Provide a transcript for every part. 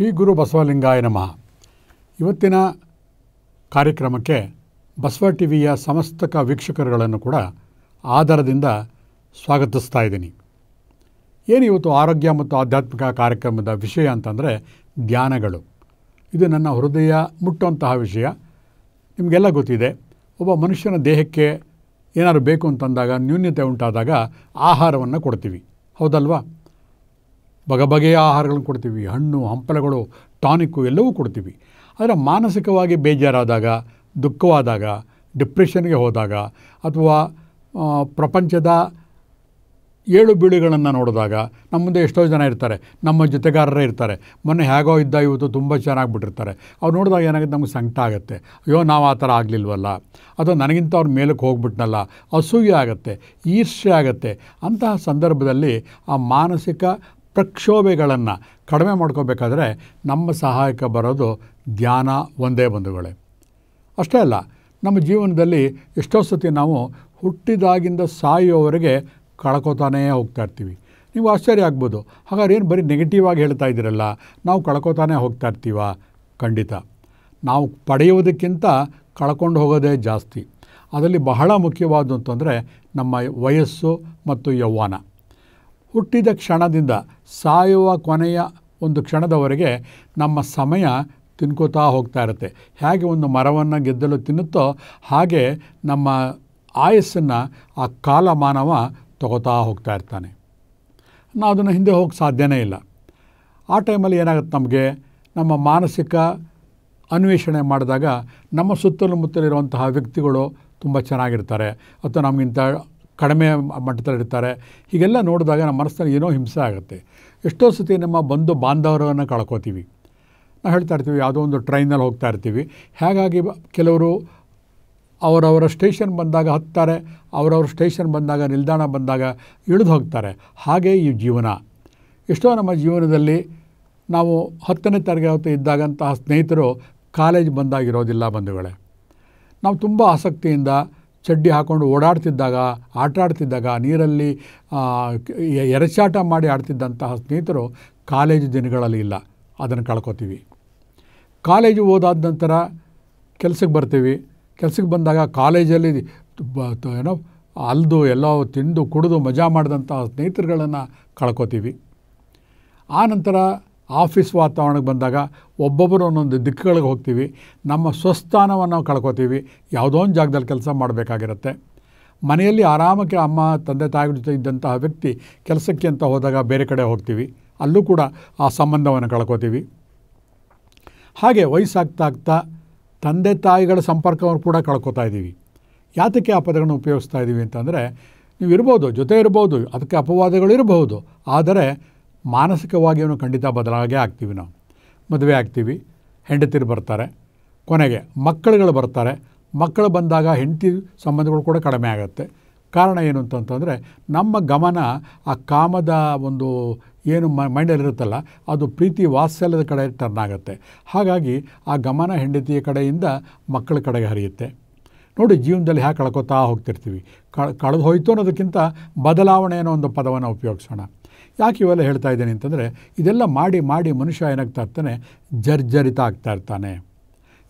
ಶ್ರೀ ಗುರು ಬಸವಲಿಂಗಾಯ ನಮಃ ಇವತ್ತಿನ ಕಾರ್ಯಕ್ರಮಕ್ಕೆ ಬಸವ ಟಿ ವಿಯ ಸಮಸ್ತಕ ವೀಕ್ಷಕರುಗಳನ್ನು ಕೂಡ ಆಧಾರದಿಂದ ಸ್ವಾಗತಿಸ್ತಾ ಇದ್ದೀನಿ ಏನು ಇವತ್ತು ಆರೋಗ್ಯ ಮತ್ತು ಆಧ್ಯಾತ್ಮಿಕ ಕಾರ್ಯಕ್ರಮದ ವಿಷಯ ಅಂತಂದರೆ ಧ್ಯಾನಗಳು ಇದು ನನ್ನ ಹೃದಯ ಮುಟ್ಟುವಂತಹ ವಿಷಯ ನಿಮಗೆಲ್ಲ ಗೊತ್ತಿದೆ ಒಬ್ಬ ಮನುಷ್ಯನ ದೇಹಕ್ಕೆ ಏನಾದರೂ ಬೇಕು ಅಂತಂದಾಗ ನ್ಯೂನ್ಯತೆ ಉಂಟಾದಾಗ ಆಹಾರವನ್ನು ಕೊಡ್ತೀವಿ ಹೌದಲ್ವಾ ಬಗೆ ಬಗೆಯ ಆಹಾರಗಳನ್ನು ಕೊಡ್ತೀವಿ ಹಣ್ಣು ಹಂಪಲಗಳು ಟಾನಿಕ್ಕು ಎಲ್ಲವೂ ಕೊಡ್ತೀವಿ ಆದರೆ ಮಾನಸಿಕವಾಗಿ ಬೇಜಾರಾದಾಗ ದುಃಖವಾದಾಗ ಡಿಪ್ರೆಷನ್ಗೆ ಹೋದಾಗ ಅಥವಾ ಪ್ರಪಂಚದ ಏಳು ಬೀಳುಗಳನ್ನು ನೋಡಿದಾಗ ನಮ್ಮ ಮುಂದೆ ಎಷ್ಟೋ ಜನ ಇರ್ತಾರೆ ನಮ್ಮ ಜೊತೆಗಾರರೇ ಇರ್ತಾರೆ ಮೊನ್ನೆ ಹೇಗೋ ಇದ್ದ ಇವತ್ತು ತುಂಬ ಚೆನ್ನಾಗಿ ಬಿಟ್ಟಿರ್ತಾರೆ ಅವ್ರು ನೋಡಿದಾಗ ಏನಾಗುತ್ತೆ ನಮಗೆ ಸಂಕಟ ಆಗುತ್ತೆ ಅಯ್ಯೋ ನಾವು ಆ ಥರ ಆಗಲಿಲ್ವಲ್ಲ ಅಥವಾ ನನಗಿಂತ ಅವ್ರ ಮೇಲಕ್ಕೆ ಹೋಗ್ಬಿಟ್ನಲ್ಲ ಅಸೂಯೆ ಆಗುತ್ತೆ ಈರ್ಷ್ಯ ಆಗುತ್ತೆ ಅಂತಹ ಸಂದರ್ಭದಲ್ಲಿ ಆ ಮಾನಸಿಕ ಪ್ರಕ್ಷೋಭೆಗಳನ್ನು ಕಡಿಮೆ ಮಾಡ್ಕೋಬೇಕಾದ್ರೆ ನಮ್ಮ ಸಹಾಯಕ ಬರೋದು ಧ್ಯಾನ ಒಂದೇ ಬಂಧುಗಳೇ ಅಷ್ಟೇ ಅಲ್ಲ ನಮ್ಮ ಜೀವನದಲ್ಲಿ ಎಷ್ಟೋ ಸತಿ ನಾವು ಹುಟ್ಟಿದಾಗಿಂದ ಸಾಯುವವರೆಗೆ ಕಳ್ಕೊತಾನೇ ಹೋಗ್ತಾ ಇರ್ತೀವಿ ನೀವು ಆಶ್ಚರ್ಯ ಆಗ್ಬೋದು ಹಾಗಾದ್ರೆ ಏನು ಬರೀ ನೆಗೆಟಿವ್ ಆಗಿ ಹೇಳ್ತಾ ಇದ್ದೀರಲ್ಲ ನಾವು ಕಳ್ಕೊತಾನೇ ಹೋಗ್ತಾ ಇರ್ತೀವ ಖಂಡಿತ ನಾವು ಪಡೆಯುವುದಕ್ಕಿಂತ ಕಳ್ಕೊಂಡು ಹೋಗೋದೇ ಜಾಸ್ತಿ ಅದರಲ್ಲಿ ಬಹಳ ಮುಖ್ಯವಾದ್ದು ಅಂತಂದರೆ ನಮ್ಮ ವಯಸ್ಸು ಮತ್ತು ಯೌವನ ಹುಟ್ಟಿದ ಕ್ಷಣದಿಂದ ಸಾಯುವ ಕೊನೆಯ ಒಂದು ಕ್ಷಣದವರೆಗೆ ನಮ್ಮ ಸಮಯ ತಿನ್ಕೋತಾ ಹೋಗ್ತಾ ಇರುತ್ತೆ ಹೇಗೆ ಒಂದು ಮರವನ್ನು ಗೆದ್ದಲು ತಿನ್ನುತ್ತೋ ಹಾಗೆ ನಮ್ಮ ಆಯಸ್ಸನ್ನು ಆ ಕಾಲಮಾನವ ತಗೋತಾ ಹೋಗ್ತಾ ಇರ್ತಾನೆ ನಾವು ಅದನ್ನು ಹಿಂದೆ ಹೋಗಕ್ಕೆ ಸಾಧ್ಯನೇ ಇಲ್ಲ ಆ ಟೈಮಲ್ಲಿ ಏನಾಗುತ್ತೆ ನಮಗೆ ನಮ್ಮ ಮಾನಸಿಕ ಅನ್ವೇಷಣೆ ಮಾಡಿದಾಗ ನಮ್ಮ ಮುತ್ತಲಿರುವಂತಹ ವ್ಯಕ್ತಿಗಳು ತುಂಬ ಚೆನ್ನಾಗಿರ್ತಾರೆ ಅಥವಾ ನಮಗಿಂತ ಕಡಿಮೆ ಮಟ್ಟದಲ್ಲಿರ್ತಾರೆ ಹೀಗೆಲ್ಲ ನೋಡಿದಾಗ ನಮ್ಮ ಮನಸ್ಸಿನಲ್ಲಿ ಏನೋ ಹಿಂಸೆ ಆಗುತ್ತೆ ಎಷ್ಟೋ ಸತಿ ನಮ್ಮ ಬಂಧು ಬಾಂಧವರನ್ನು ಕಳ್ಕೊತೀವಿ ನಾವು ಹೇಳ್ತಾ ಇರ್ತೀವಿ ಯಾವುದೋ ಒಂದು ಟ್ರೈನಲ್ಲಿ ಹೋಗ್ತಾ ಇರ್ತೀವಿ ಹಾಗಾಗಿ ಕೆಲವರು ಅವರವರ ಸ್ಟೇಷನ್ ಬಂದಾಗ ಹತ್ತಾರೆ ಅವರವ್ರ ಸ್ಟೇಷನ್ ಬಂದಾಗ ನಿಲ್ದಾಣ ಬಂದಾಗ ಇಳಿದು ಹೋಗ್ತಾರೆ ಹಾಗೇ ಈ ಜೀವನ ಎಷ್ಟೋ ನಮ್ಮ ಜೀವನದಲ್ಲಿ ನಾವು ಹತ್ತನೇ ತರಗತಿ ಇದ್ದಾಗಂತಹ ಸ್ನೇಹಿತರು ಕಾಲೇಜ್ ಬಂದಾಗಿರೋದಿಲ್ಲ ಬಂಧುಗಳೇ ನಾವು ತುಂಬ ಆಸಕ್ತಿಯಿಂದ ಚಡ್ಡಿ ಹಾಕ್ಕೊಂಡು ಓಡಾಡ್ತಿದ್ದಾಗ ಆಟ ಆಡ್ತಿದ್ದಾಗ ನೀರಲ್ಲಿ ಎರಚಾಟ ಮಾಡಿ ಆಡ್ತಿದ್ದಂತಹ ಸ್ನೇಹಿತರು ಕಾಲೇಜು ದಿನಗಳಲ್ಲಿ ಇಲ್ಲ ಅದನ್ನು ಕಳ್ಕೊತೀವಿ ಕಾಲೇಜು ಓದಾದ ನಂತರ ಕೆಲಸಕ್ಕೆ ಬರ್ತೀವಿ ಕೆಲಸಕ್ಕೆ ಬಂದಾಗ ಕಾಲೇಜಲ್ಲಿ ಏನೋ ಅಲ್ದು ಎಲ್ಲ ತಿಂದು ಕುಡಿದು ಮಜಾ ಮಾಡಿದಂತಹ ಸ್ನೇಹಿತರುಗಳನ್ನು ಕಳ್ಕೊತೀವಿ ಆ ನಂತರ ಆಫೀಸ್ ವಾತಾವರಣಕ್ಕೆ ಬಂದಾಗ ಒಬ್ಬೊಬ್ಬರು ಒಂದೊಂದು ದಿಕ್ಕುಗಳಿಗೆ ಹೋಗ್ತೀವಿ ನಮ್ಮ ಸ್ವಸ್ಥಾನವನ್ನು ನಾವು ಕಳ್ಕೊತೀವಿ ಯಾವುದೋ ಒಂದು ಜಾಗದಲ್ಲಿ ಕೆಲಸ ಮಾಡಬೇಕಾಗಿರುತ್ತೆ ಮನೆಯಲ್ಲಿ ಆರಾಮಕ್ಕೆ ಅಮ್ಮ ತಂದೆ ತಾಯಿ ಜೊತೆ ಇದ್ದಂತಹ ವ್ಯಕ್ತಿ ಕೆಲಸಕ್ಕೆ ಅಂತ ಹೋದಾಗ ಬೇರೆ ಕಡೆ ಹೋಗ್ತೀವಿ ಅಲ್ಲೂ ಕೂಡ ಆ ಸಂಬಂಧವನ್ನು ಕಳ್ಕೊತೀವಿ ಹಾಗೆ ವಯಸ್ಸಾಗ್ತಾ ಆಗ್ತಾ ತಂದೆ ತಾಯಿಗಳ ಸಂಪರ್ಕವನ್ನು ಕೂಡ ಕಳ್ಕೊತಾ ಇದ್ದೀವಿ ಯಾತಕ್ಕೆ ಆ ಪದಗಳನ್ನು ಉಪಯೋಗಿಸ್ತಾ ಇದ್ದೀವಿ ಅಂತಂದರೆ ನೀವು ಇರ್ಬೋದು ಜೊತೆ ಇರ್ಬೋದು ಅದಕ್ಕೆ ಅಪವಾದಗಳು ಇರಬಹುದು ಆದರೆ ಮಾನಸಿಕವಾಗಿ ಅವನು ಖಂಡಿತ ಬದಲಾವಣೆಗೆ ಆಗ್ತೀವಿ ನಾವು ಮದುವೆ ಆಗ್ತೀವಿ ಹೆಂಡತಿರು ಬರ್ತಾರೆ ಕೊನೆಗೆ ಮಕ್ಕಳುಗಳು ಬರ್ತಾರೆ ಮಕ್ಕಳು ಬಂದಾಗ ಹೆಂಡತಿ ಸಂಬಂಧಗಳು ಕೂಡ ಕಡಿಮೆ ಆಗುತ್ತೆ ಕಾರಣ ಏನು ಅಂತಂತಂದರೆ ನಮ್ಮ ಗಮನ ಆ ಕಾಮದ ಒಂದು ಏನು ಮೈಂಡಲ್ಲಿರುತ್ತಲ್ಲ ಅದು ಪ್ರೀತಿ ವಾತ್ಸಲ್ಯದ ಕಡೆ ಟರ್ನ್ ಆಗುತ್ತೆ ಹಾಗಾಗಿ ಆ ಗಮನ ಹೆಂಡತಿಯ ಕಡೆಯಿಂದ ಮಕ್ಕಳ ಕಡೆಗೆ ಹರಿಯುತ್ತೆ ನೋಡಿ ಜೀವನದಲ್ಲಿ ಹ್ಯಾ ಕಳ್ಕೊತಾ ಹೋಗ್ತಿರ್ತೀವಿ ಕಳೆದು ಹೋಯಿತು ಅನ್ನೋದಕ್ಕಿಂತ ಬದಲಾವಣೆ ಅನ್ನೋ ಒಂದು ಪದವನ್ನು ಉಪಯೋಗಿಸೋಣ ಯಾಕೆ ಇವೆಲ್ಲ ಹೇಳ್ತಾ ಇದ್ದೇನೆ ಅಂತಂದರೆ ಇದೆಲ್ಲ ಮಾಡಿ ಮಾಡಿ ಮನುಷ್ಯ ಏನಾಗ್ತಾ ಇರ್ತಾನೆ ಜರ್ಜರಿತ ಆಗ್ತಾ ಇರ್ತಾನೆ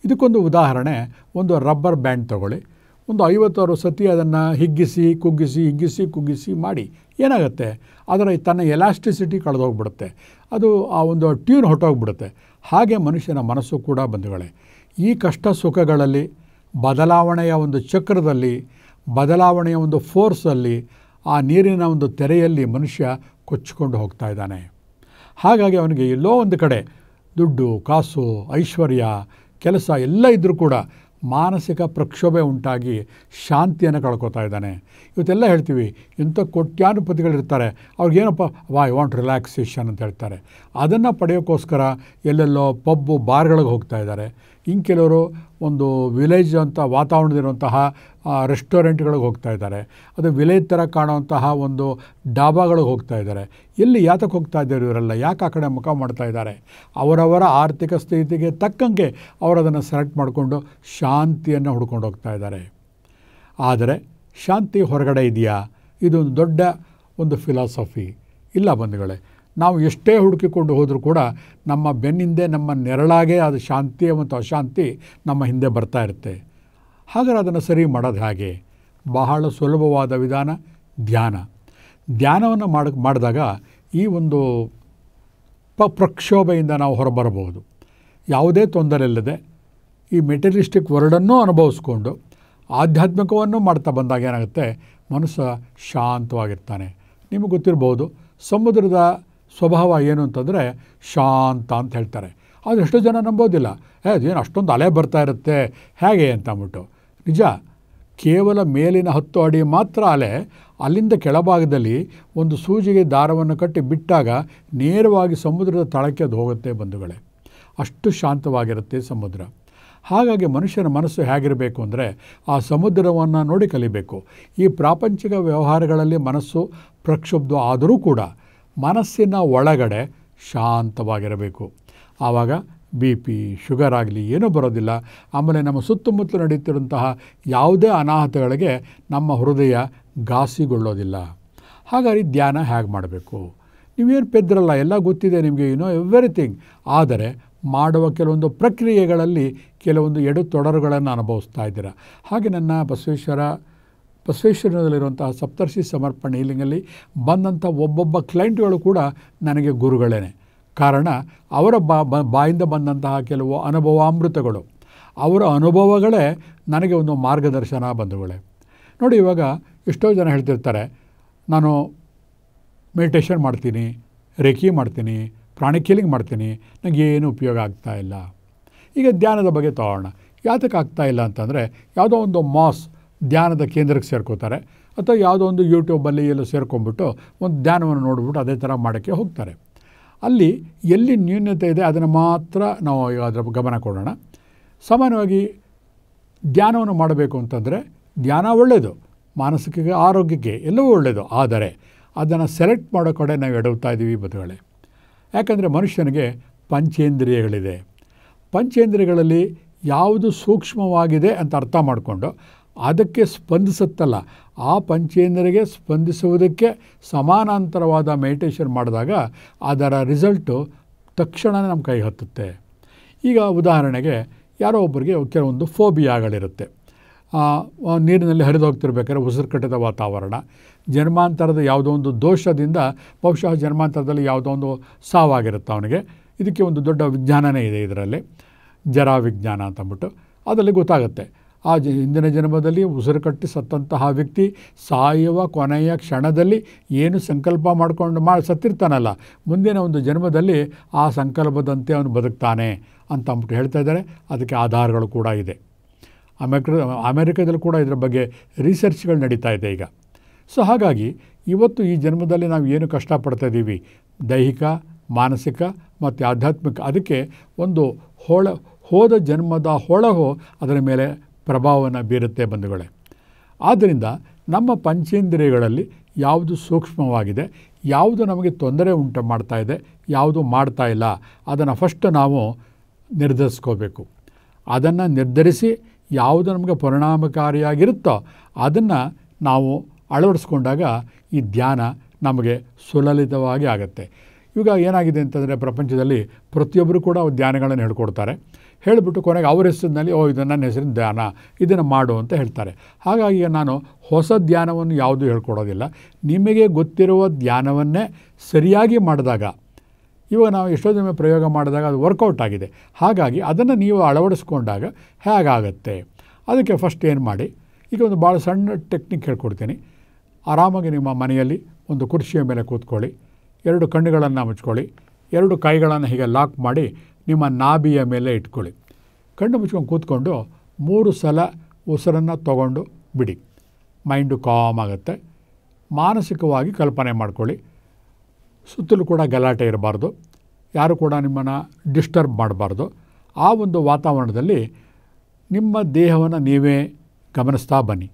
ಇದಕ್ಕೊಂದು ಉದಾಹರಣೆ ಒಂದು ರಬ್ಬರ್ ಬ್ಯಾಂಡ್ ತಗೊಳ್ಳಿ ಒಂದು ಐವತ್ತಾರು ಸತಿ ಅದನ್ನು ಹಿಗ್ಗಿಸಿ ಕುಗ್ಗಿಸಿ ಹಿಗ್ಗಿಸಿ ಕುಗ್ಗಿಸಿ ಮಾಡಿ ಏನಾಗುತ್ತೆ ಅದರ ತನ್ನ ಎಲಾಸ್ಟಿಸಿಟಿ ಕಳೆದೋಗ್ಬಿಡುತ್ತೆ ಅದು ಆ ಒಂದು ಟ್ಯೂನ್ ಹೊಟ್ಟೋಗ್ಬಿಡುತ್ತೆ ಹಾಗೆ ಮನುಷ್ಯನ ಮನಸ್ಸು ಕೂಡ ಬಂಧುಗಳೇ ಈ ಕಷ್ಟ ಸುಖಗಳಲ್ಲಿ ಬದಲಾವಣೆಯ ಒಂದು ಚಕ್ರದಲ್ಲಿ ಬದಲಾವಣೆಯ ಒಂದು ಫೋರ್ಸಲ್ಲಿ ಆ ನೀರಿನ ಒಂದು ತೆರೆಯಲ್ಲಿ ಮನುಷ್ಯ ಕೊಚ್ಚಿಕೊಂಡು ಹೋಗ್ತಾ ಇದ್ದಾನೆ ಹಾಗಾಗಿ ಅವನಿಗೆ ಎಲ್ಲೋ ಒಂದು ಕಡೆ ದುಡ್ಡು ಕಾಸು ಐಶ್ವರ್ಯ ಕೆಲಸ ಎಲ್ಲ ಇದ್ದರೂ ಕೂಡ ಮಾನಸಿಕ ಪ್ರಕ್ಷೋಭೆ ಉಂಟಾಗಿ ಶಾಂತಿಯನ್ನು ಕಳ್ಕೊತಾ ಇದ್ದಾನೆ ಇವತ್ತೆಲ್ಲ ಹೇಳ್ತೀವಿ ಇಂಥ ಕೋಟ್ಯಾನುಪತಿಗಳಿರ್ತಾರೆ ಅವ್ರಿಗೇನಪ್ಪ ವಾ ಐ ವಾಂಟ್ ರಿಲ್ಯಾಕ್ಸೇಷನ್ ಅಂತ ಹೇಳ್ತಾರೆ ಅದನ್ನು ಪಡೆಯೋಕ್ಕೋಸ್ಕರ ಎಲ್ಲೆಲ್ಲೋ ಪಬ್ಬು ಬಾರ್ಗಳಿಗೆ ಹೋಗ್ತಾ ಇದ್ದಾರೆ ಇನ್ನು ಕೆಲವರು ಒಂದು ವಿಲೇಜ್ ಅಂತ ವಾತಾವರಣದಿರುವಂತಹ ರೆಸ್ಟೋರೆಂಟ್ಗಳಿಗೆ ಹೋಗ್ತಾ ಇದ್ದಾರೆ ಅದು ವಿಲೇಜ್ ಥರ ಕಾಣುವಂತಹ ಒಂದು ಡಾಬಾಗಳಿಗೆ ಹೋಗ್ತಾ ಇದ್ದಾರೆ ಎಲ್ಲಿ ಯಾತಕ್ಕೆ ಹೋಗ್ತಾ ಇದ್ದಾರೆ ಇವರೆಲ್ಲ ಯಾಕೆ ಆ ಕಡೆ ಮುಖ ಮಾಡ್ತಾ ಇದ್ದಾರೆ ಅವರವರ ಆರ್ಥಿಕ ಸ್ಥಿತಿಗೆ ತಕ್ಕಂಗೆ ಅವರು ಸೆಲೆಕ್ಟ್ ಮಾಡಿಕೊಂಡು ಶಾಂತಿಯನ್ನು ಹುಡ್ಕೊಂಡು ಹೋಗ್ತಾ ಇದ್ದಾರೆ ಆದರೆ ಶಾಂತಿ ಹೊರಗಡೆ ಇದೆಯಾ ಇದೊಂದು ದೊಡ್ಡ ಒಂದು ಫಿಲಾಸಫಿ ಇಲ್ಲ ಬಂಧುಗಳೇ ನಾವು ಎಷ್ಟೇ ಹುಡುಕಿಕೊಂಡು ಹೋದರೂ ಕೂಡ ನಮ್ಮ ಬೆನ್ನಿಂದೆ ನಮ್ಮ ನೆರಳಾಗೆ ಅದು ಶಾಂತಿ ಮತ್ತು ಅಶಾಂತಿ ನಮ್ಮ ಹಿಂದೆ ಬರ್ತಾ ಇರುತ್ತೆ ಹಾಗಾದ್ರೆ ಅದನ್ನು ಸರಿ ಮಾಡೋದು ಹಾಗೆ ಬಹಳ ಸುಲಭವಾದ ವಿಧಾನ ಧ್ಯಾನ ಧ್ಯಾನವನ್ನು ಮಾಡ ಮಾಡಿದಾಗ ಈ ಒಂದು ಪ ಪ್ರಕ್ಷೋಭೆಯಿಂದ ನಾವು ಹೊರಬರಬಹುದು ಯಾವುದೇ ತೊಂದರೆ ಇಲ್ಲದೆ ಈ ಮೆಟೀರಿಯಲಿಸ್ಟಿಕ್ ವರ್ಡನ್ನು ಅನುಭವಿಸ್ಕೊಂಡು ಆಧ್ಯಾತ್ಮಿಕವನ್ನು ಮಾಡ್ತಾ ಬಂದಾಗ ಏನಾಗುತ್ತೆ ಮನಸ್ಸು ಶಾಂತವಾಗಿರ್ತಾನೆ ನಿಮಗೆ ಗೊತ್ತಿರ್ಬೋದು ಸಮುದ್ರದ ಸ್ವಭಾವ ಏನು ಅಂತಂದರೆ ಶಾಂತ ಅಂತ ಹೇಳ್ತಾರೆ ಆದರೆ ಎಷ್ಟೋ ಜನ ನಂಬೋದಿಲ್ಲ ಏ ಏನು ಅಷ್ಟೊಂದು ಅಲೆ ಬರ್ತಾ ಇರುತ್ತೆ ಹೇಗೆ ಅಂತ ಅಂದ್ಬಿಟ್ಟು ನಿಜ ಕೇವಲ ಮೇಲಿನ ಹತ್ತು ಅಡಿ ಮಾತ್ರ ಅಲೆ ಅಲ್ಲಿಂದ ಕೆಳಭಾಗದಲ್ಲಿ ಒಂದು ಸೂಜಿಗೆ ದಾರವನ್ನು ಕಟ್ಟಿ ಬಿಟ್ಟಾಗ ನೇರವಾಗಿ ಸಮುದ್ರದ ತಳಕ್ಕೆ ಅದು ಹೋಗುತ್ತೆ ಬಂಧುಗಳೇ ಅಷ್ಟು ಶಾಂತವಾಗಿರುತ್ತೆ ಸಮುದ್ರ ಹಾಗಾಗಿ ಮನುಷ್ಯನ ಮನಸ್ಸು ಹೇಗಿರಬೇಕು ಅಂದರೆ ಆ ಸಮುದ್ರವನ್ನು ನೋಡಿ ಕಲಿಬೇಕು ಈ ಪ್ರಾಪಂಚಿಕ ವ್ಯವಹಾರಗಳಲ್ಲಿ ಮನಸ್ಸು ಪ್ರಕ್ಷುಬ್ಧ ಆದರೂ ಕೂಡ ಮನಸ್ಸಿನ ಒಳಗಡೆ ಶಾಂತವಾಗಿರಬೇಕು ಆವಾಗ ಬಿ ಪಿ ಶುಗರ್ ಆಗಲಿ ಏನೂ ಬರೋದಿಲ್ಲ ಆಮೇಲೆ ನಮ್ಮ ಸುತ್ತಮುತ್ತಲು ನಡೆಯುತ್ತಿರುವಂತಹ ಯಾವುದೇ ಅನಾಹುತಗಳಿಗೆ ನಮ್ಮ ಹೃದಯ ಘಾಸಿಗೊಳ್ಳೋದಿಲ್ಲ ಹಾಗಾಗಿ ಧ್ಯಾನ ಹೇಗೆ ಮಾಡಬೇಕು ನೀವೇನು ಪೆದ್ರಲ್ಲ ಎಲ್ಲ ಗೊತ್ತಿದೆ ನಿಮಗೆ ಯುನೋ ಎವ್ರಿಥಿಂಗ್ ಆದರೆ ಮಾಡುವ ಕೆಲವೊಂದು ಪ್ರಕ್ರಿಯೆಗಳಲ್ಲಿ ಕೆಲವೊಂದು ತೊಡರುಗಳನ್ನು ಅನುಭವಿಸ್ತಾ ಇದ್ದೀರಾ ಹಾಗೆ ನನ್ನ ಬಸವೇಶ್ವರ ಬಸವೇಶ್ವರದಲ್ಲಿರುವಂತಹ ಸಪ್ತರ್ಷಿ ಸಮರ್ಪಣೆ ಇಲ್ಲಿಂಗಲ್ಲಿ ಬಂದಂಥ ಒಬ್ಬೊಬ್ಬ ಕ್ಲೈಂಟ್ಗಳು ಕೂಡ ನನಗೆ ಗುರುಗಳೇನೆ ಕಾರಣ ಅವರ ಬಾ ಬಾಯಿಂದ ಬಂದಂತಹ ಕೆಲವು ಅನುಭವಾಮೃತಗಳು ಅವರ ಅನುಭವಗಳೇ ನನಗೆ ಒಂದು ಮಾರ್ಗದರ್ಶನ ಬಂಧುಗಳೇ ನೋಡಿ ಇವಾಗ ಎಷ್ಟೋ ಜನ ಹೇಳ್ತಿರ್ತಾರೆ ನಾನು ಮೆಡಿಟೇಷನ್ ಮಾಡ್ತೀನಿ ರೇಖಿ ಮಾಡ್ತೀನಿ ಪ್ರಾಣಿ ಕೀಲಿಂಗ್ ಮಾಡ್ತೀನಿ ನನಗೇನು ಉಪಯೋಗ ಆಗ್ತಾ ಇಲ್ಲ ಈಗ ಧ್ಯಾನದ ಬಗ್ಗೆ ತಗೋಣ ಯಾತಕ್ಕೆ ಆಗ್ತಾ ಇಲ್ಲ ಅಂತಂದರೆ ಯಾವುದೋ ಒಂದು ಮಾಸ್ ಧ್ಯಾನದ ಕೇಂದ್ರಕ್ಕೆ ಸೇರ್ಕೋತಾರೆ ಅಥವಾ ಯಾವುದೋ ಒಂದು ಯೂಟ್ಯೂಬಲ್ಲಿ ಎಲ್ಲೋ ಸೇರ್ಕೊಂಡ್ಬಿಟ್ಟು ಒಂದು ಧ್ಯಾನವನ್ನು ನೋಡಿಬಿಟ್ಟು ಅದೇ ಥರ ಮಾಡೋಕ್ಕೆ ಹೋಗ್ತಾರೆ ಅಲ್ಲಿ ಎಲ್ಲಿ ನ್ಯೂನ್ಯತೆ ಇದೆ ಅದನ್ನು ಮಾತ್ರ ನಾವು ಅದರ ಗಮನ ಕೊಡೋಣ ಸಾಮಾನ್ಯವಾಗಿ ಧ್ಯಾನವನ್ನು ಮಾಡಬೇಕು ಅಂತಂದರೆ ಧ್ಯಾನ ಒಳ್ಳೆಯದು ಮಾನಸಿಕ ಆರೋಗ್ಯಕ್ಕೆ ಎಲ್ಲವೂ ಒಳ್ಳೆಯದು ಆದರೆ ಅದನ್ನು ಸೆಲೆಕ್ಟ್ ಮಾಡೋ ಕಡೆ ನಾವು ಎಡವ್ತಾ ಇದ್ದೀವಿ ಬದುಗಳೇ ಯಾಕಂದರೆ ಮನುಷ್ಯನಿಗೆ ಪಂಚೇಂದ್ರಿಯಗಳಿದೆ ಪಂಚೇಂದ್ರಿಯಗಳಲ್ಲಿ ಯಾವುದು ಸೂಕ್ಷ್ಮವಾಗಿದೆ ಅಂತ ಅರ್ಥ ಮಾಡಿಕೊಂಡು ಅದಕ್ಕೆ ಸ್ಪಂದಿಸುತ್ತಲ್ಲ ಆ ಪಂಚೇಂದ್ರಿಗೆ ಸ್ಪಂದಿಸುವುದಕ್ಕೆ ಸಮಾನಾಂತರವಾದ ಮೆಡಿಟೇಷನ್ ಮಾಡಿದಾಗ ಅದರ ರಿಸಲ್ಟು ತಕ್ಷಣವೇ ನಮ್ಮ ಕೈ ಹತ್ತುತ್ತೆ ಈಗ ಉದಾಹರಣೆಗೆ ಯಾರೋ ಒಬ್ಬರಿಗೆ ಕೆಲವೊಂದು ಫೋಬಿಯಾಗಳಿರುತ್ತೆ ನೀರಿನಲ್ಲಿ ಹರಿದು ಹೋಗ್ತಿರ್ಬೇಕಾದ್ರೆ ಉಸಿರು ವಾತಾವರಣ ಜನ್ಮಾಂತರದ ಯಾವುದೋ ಒಂದು ದೋಷದಿಂದ ಬಹುಶಃ ಜನ್ಮಾಂತರದಲ್ಲಿ ಯಾವುದೋ ಒಂದು ಸಾವಾಗಿರುತ್ತೆ ಅವನಿಗೆ ಇದಕ್ಕೆ ಒಂದು ದೊಡ್ಡ ವಿಜ್ಞಾನನೇ ಇದೆ ಇದರಲ್ಲಿ ಜರಾ ವಿಜ್ಞಾನ ಅಂತಂದ್ಬಿಟ್ಟು ಅದರಲ್ಲಿ ಗೊತ್ತಾಗುತ್ತೆ ಆ ಜ ಹಿಂದಿನ ಜನ್ಮದಲ್ಲಿ ಉಸಿರು ಕಟ್ಟಿ ಸತ್ತಂತಹ ವ್ಯಕ್ತಿ ಸಾಯುವ ಕೊನೆಯ ಕ್ಷಣದಲ್ಲಿ ಏನು ಸಂಕಲ್ಪ ಮಾಡಿಕೊಂಡು ಮಾಡಿ ಸತ್ತಿರ್ತಾನಲ್ಲ ಮುಂದಿನ ಒಂದು ಜನ್ಮದಲ್ಲಿ ಆ ಸಂಕಲ್ಪದಂತೆ ಅವನು ಬದುಕ್ತಾನೆ ಅಂತ ಅಂದ್ಬಿಟ್ಟು ಹೇಳ್ತಾ ಇದ್ದಾರೆ ಅದಕ್ಕೆ ಆಧಾರಗಳು ಕೂಡ ಇದೆ ಅಮೆರಿಕ ಅಮೆರಿಕದಲ್ಲೂ ಕೂಡ ಇದರ ಬಗ್ಗೆ ರಿಸರ್ಚ್ಗಳು ನಡೀತಾ ಇದೆ ಈಗ ಸೊ ಹಾಗಾಗಿ ಇವತ್ತು ಈ ಜನ್ಮದಲ್ಲಿ ನಾವು ಏನು ಕಷ್ಟಪಡ್ತಾ ಇದ್ದೀವಿ ದೈಹಿಕ ಮಾನಸಿಕ ಮತ್ತು ಆಧ್ಯಾತ್ಮಿಕ ಅದಕ್ಕೆ ಒಂದು ಹೊಳ ಹೋದ ಜನ್ಮದ ಹೊಳಹು ಅದರ ಮೇಲೆ ಪ್ರಭಾವವನ್ನು ಬೀರುತ್ತೆ ಬಂಧುಗಳೇ ಆದ್ದರಿಂದ ನಮ್ಮ ಪಂಚೇಂದ್ರಿಯಗಳಲ್ಲಿ ಯಾವುದು ಸೂಕ್ಷ್ಮವಾಗಿದೆ ಯಾವುದು ನಮಗೆ ತೊಂದರೆ ಉಂಟು ಮಾಡ್ತಾ ಇದೆ ಯಾವುದು ಮಾಡ್ತಾ ಇಲ್ಲ ಅದನ್ನು ಫಸ್ಟ್ ನಾವು ನಿರ್ಧರಿಸ್ಕೋಬೇಕು ಅದನ್ನು ನಿರ್ಧರಿಸಿ ಯಾವುದು ನಮಗೆ ಪರಿಣಾಮಕಾರಿಯಾಗಿರುತ್ತೋ ಅದನ್ನು ನಾವು ಅಳವಡಿಸ್ಕೊಂಡಾಗ ಈ ಧ್ಯಾನ ನಮಗೆ ಸುಲಲಿತವಾಗಿ ಆಗುತ್ತೆ ಇವಾಗ ಏನಾಗಿದೆ ಅಂತಂದರೆ ಪ್ರಪಂಚದಲ್ಲಿ ಪ್ರತಿಯೊಬ್ಬರು ಕೂಡ ಧ್ಯಾನಗಳನ್ನು ಹೇಳ್ಕೊಡ್ತಾರೆ ಹೇಳಿಬಿಟ್ಟು ಕೊನೆಗೆ ಅವ್ರ ಹೆಸರಿನಲ್ಲಿ ಓ ಇದನ್ನು ನನ್ನ ಹೆಸರಿನ ಧ್ಯಾನ ಇದನ್ನು ಮಾಡು ಅಂತ ಹೇಳ್ತಾರೆ ಹಾಗಾಗಿ ನಾನು ಹೊಸ ಧ್ಯಾನವನ್ನು ಯಾವುದೂ ಹೇಳ್ಕೊಡೋದಿಲ್ಲ ನಿಮಗೆ ಗೊತ್ತಿರುವ ಧ್ಯಾನವನ್ನೇ ಸರಿಯಾಗಿ ಮಾಡಿದಾಗ ಇವಾಗ ನಾವು ಎಷ್ಟೋ ದಿನ ಪ್ರಯೋಗ ಮಾಡಿದಾಗ ಅದು ವರ್ಕೌಟ್ ಆಗಿದೆ ಹಾಗಾಗಿ ಅದನ್ನು ನೀವು ಅಳವಡಿಸ್ಕೊಂಡಾಗ ಹೇಗಾಗತ್ತೆ ಅದಕ್ಕೆ ಫಸ್ಟ್ ಏನು ಮಾಡಿ ಈಗ ಒಂದು ಭಾಳ ಸಣ್ಣ ಟೆಕ್ನಿಕ್ ಹೇಳ್ಕೊಡ್ತೀನಿ ಆರಾಮಾಗಿ ನಿಮ್ಮ ಮನೆಯಲ್ಲಿ ಒಂದು ಕುರ್ಚಿಯ ಮೇಲೆ ಕೂತ್ಕೊಳ್ಳಿ ಎರಡು ಕಣ್ಣುಗಳನ್ನು ಮುಚ್ಕೊಳ್ಳಿ ಎರಡು ಕೈಗಳನ್ನು ಹೀಗೆ ಲಾಕ್ ಮಾಡಿ ನಿಮ್ಮ ನಾಭಿಯ ಮೇಲೆ ಇಟ್ಕೊಳ್ಳಿ ಕಣ್ಣು ಮುಚ್ಕೊಂಡು ಕೂತ್ಕೊಂಡು ಮೂರು ಸಲ ಉಸಿರನ್ನು ತಗೊಂಡು ಬಿಡಿ ಮೈಂಡು ಕಾಮ್ ಆಗುತ್ತೆ ಮಾನಸಿಕವಾಗಿ ಕಲ್ಪನೆ ಮಾಡ್ಕೊಳ್ಳಿ ಸುತ್ತಲೂ ಕೂಡ ಗಲಾಟೆ ಇರಬಾರ್ದು ಯಾರು ಕೂಡ ನಿಮ್ಮನ್ನು ಡಿಸ್ಟರ್ಬ್ ಮಾಡಬಾರ್ದು ಆ ಒಂದು ವಾತಾವರಣದಲ್ಲಿ ನಿಮ್ಮ ದೇಹವನ್ನು ನೀವೇ ಗಮನಿಸ್ತಾ ಬನ್ನಿ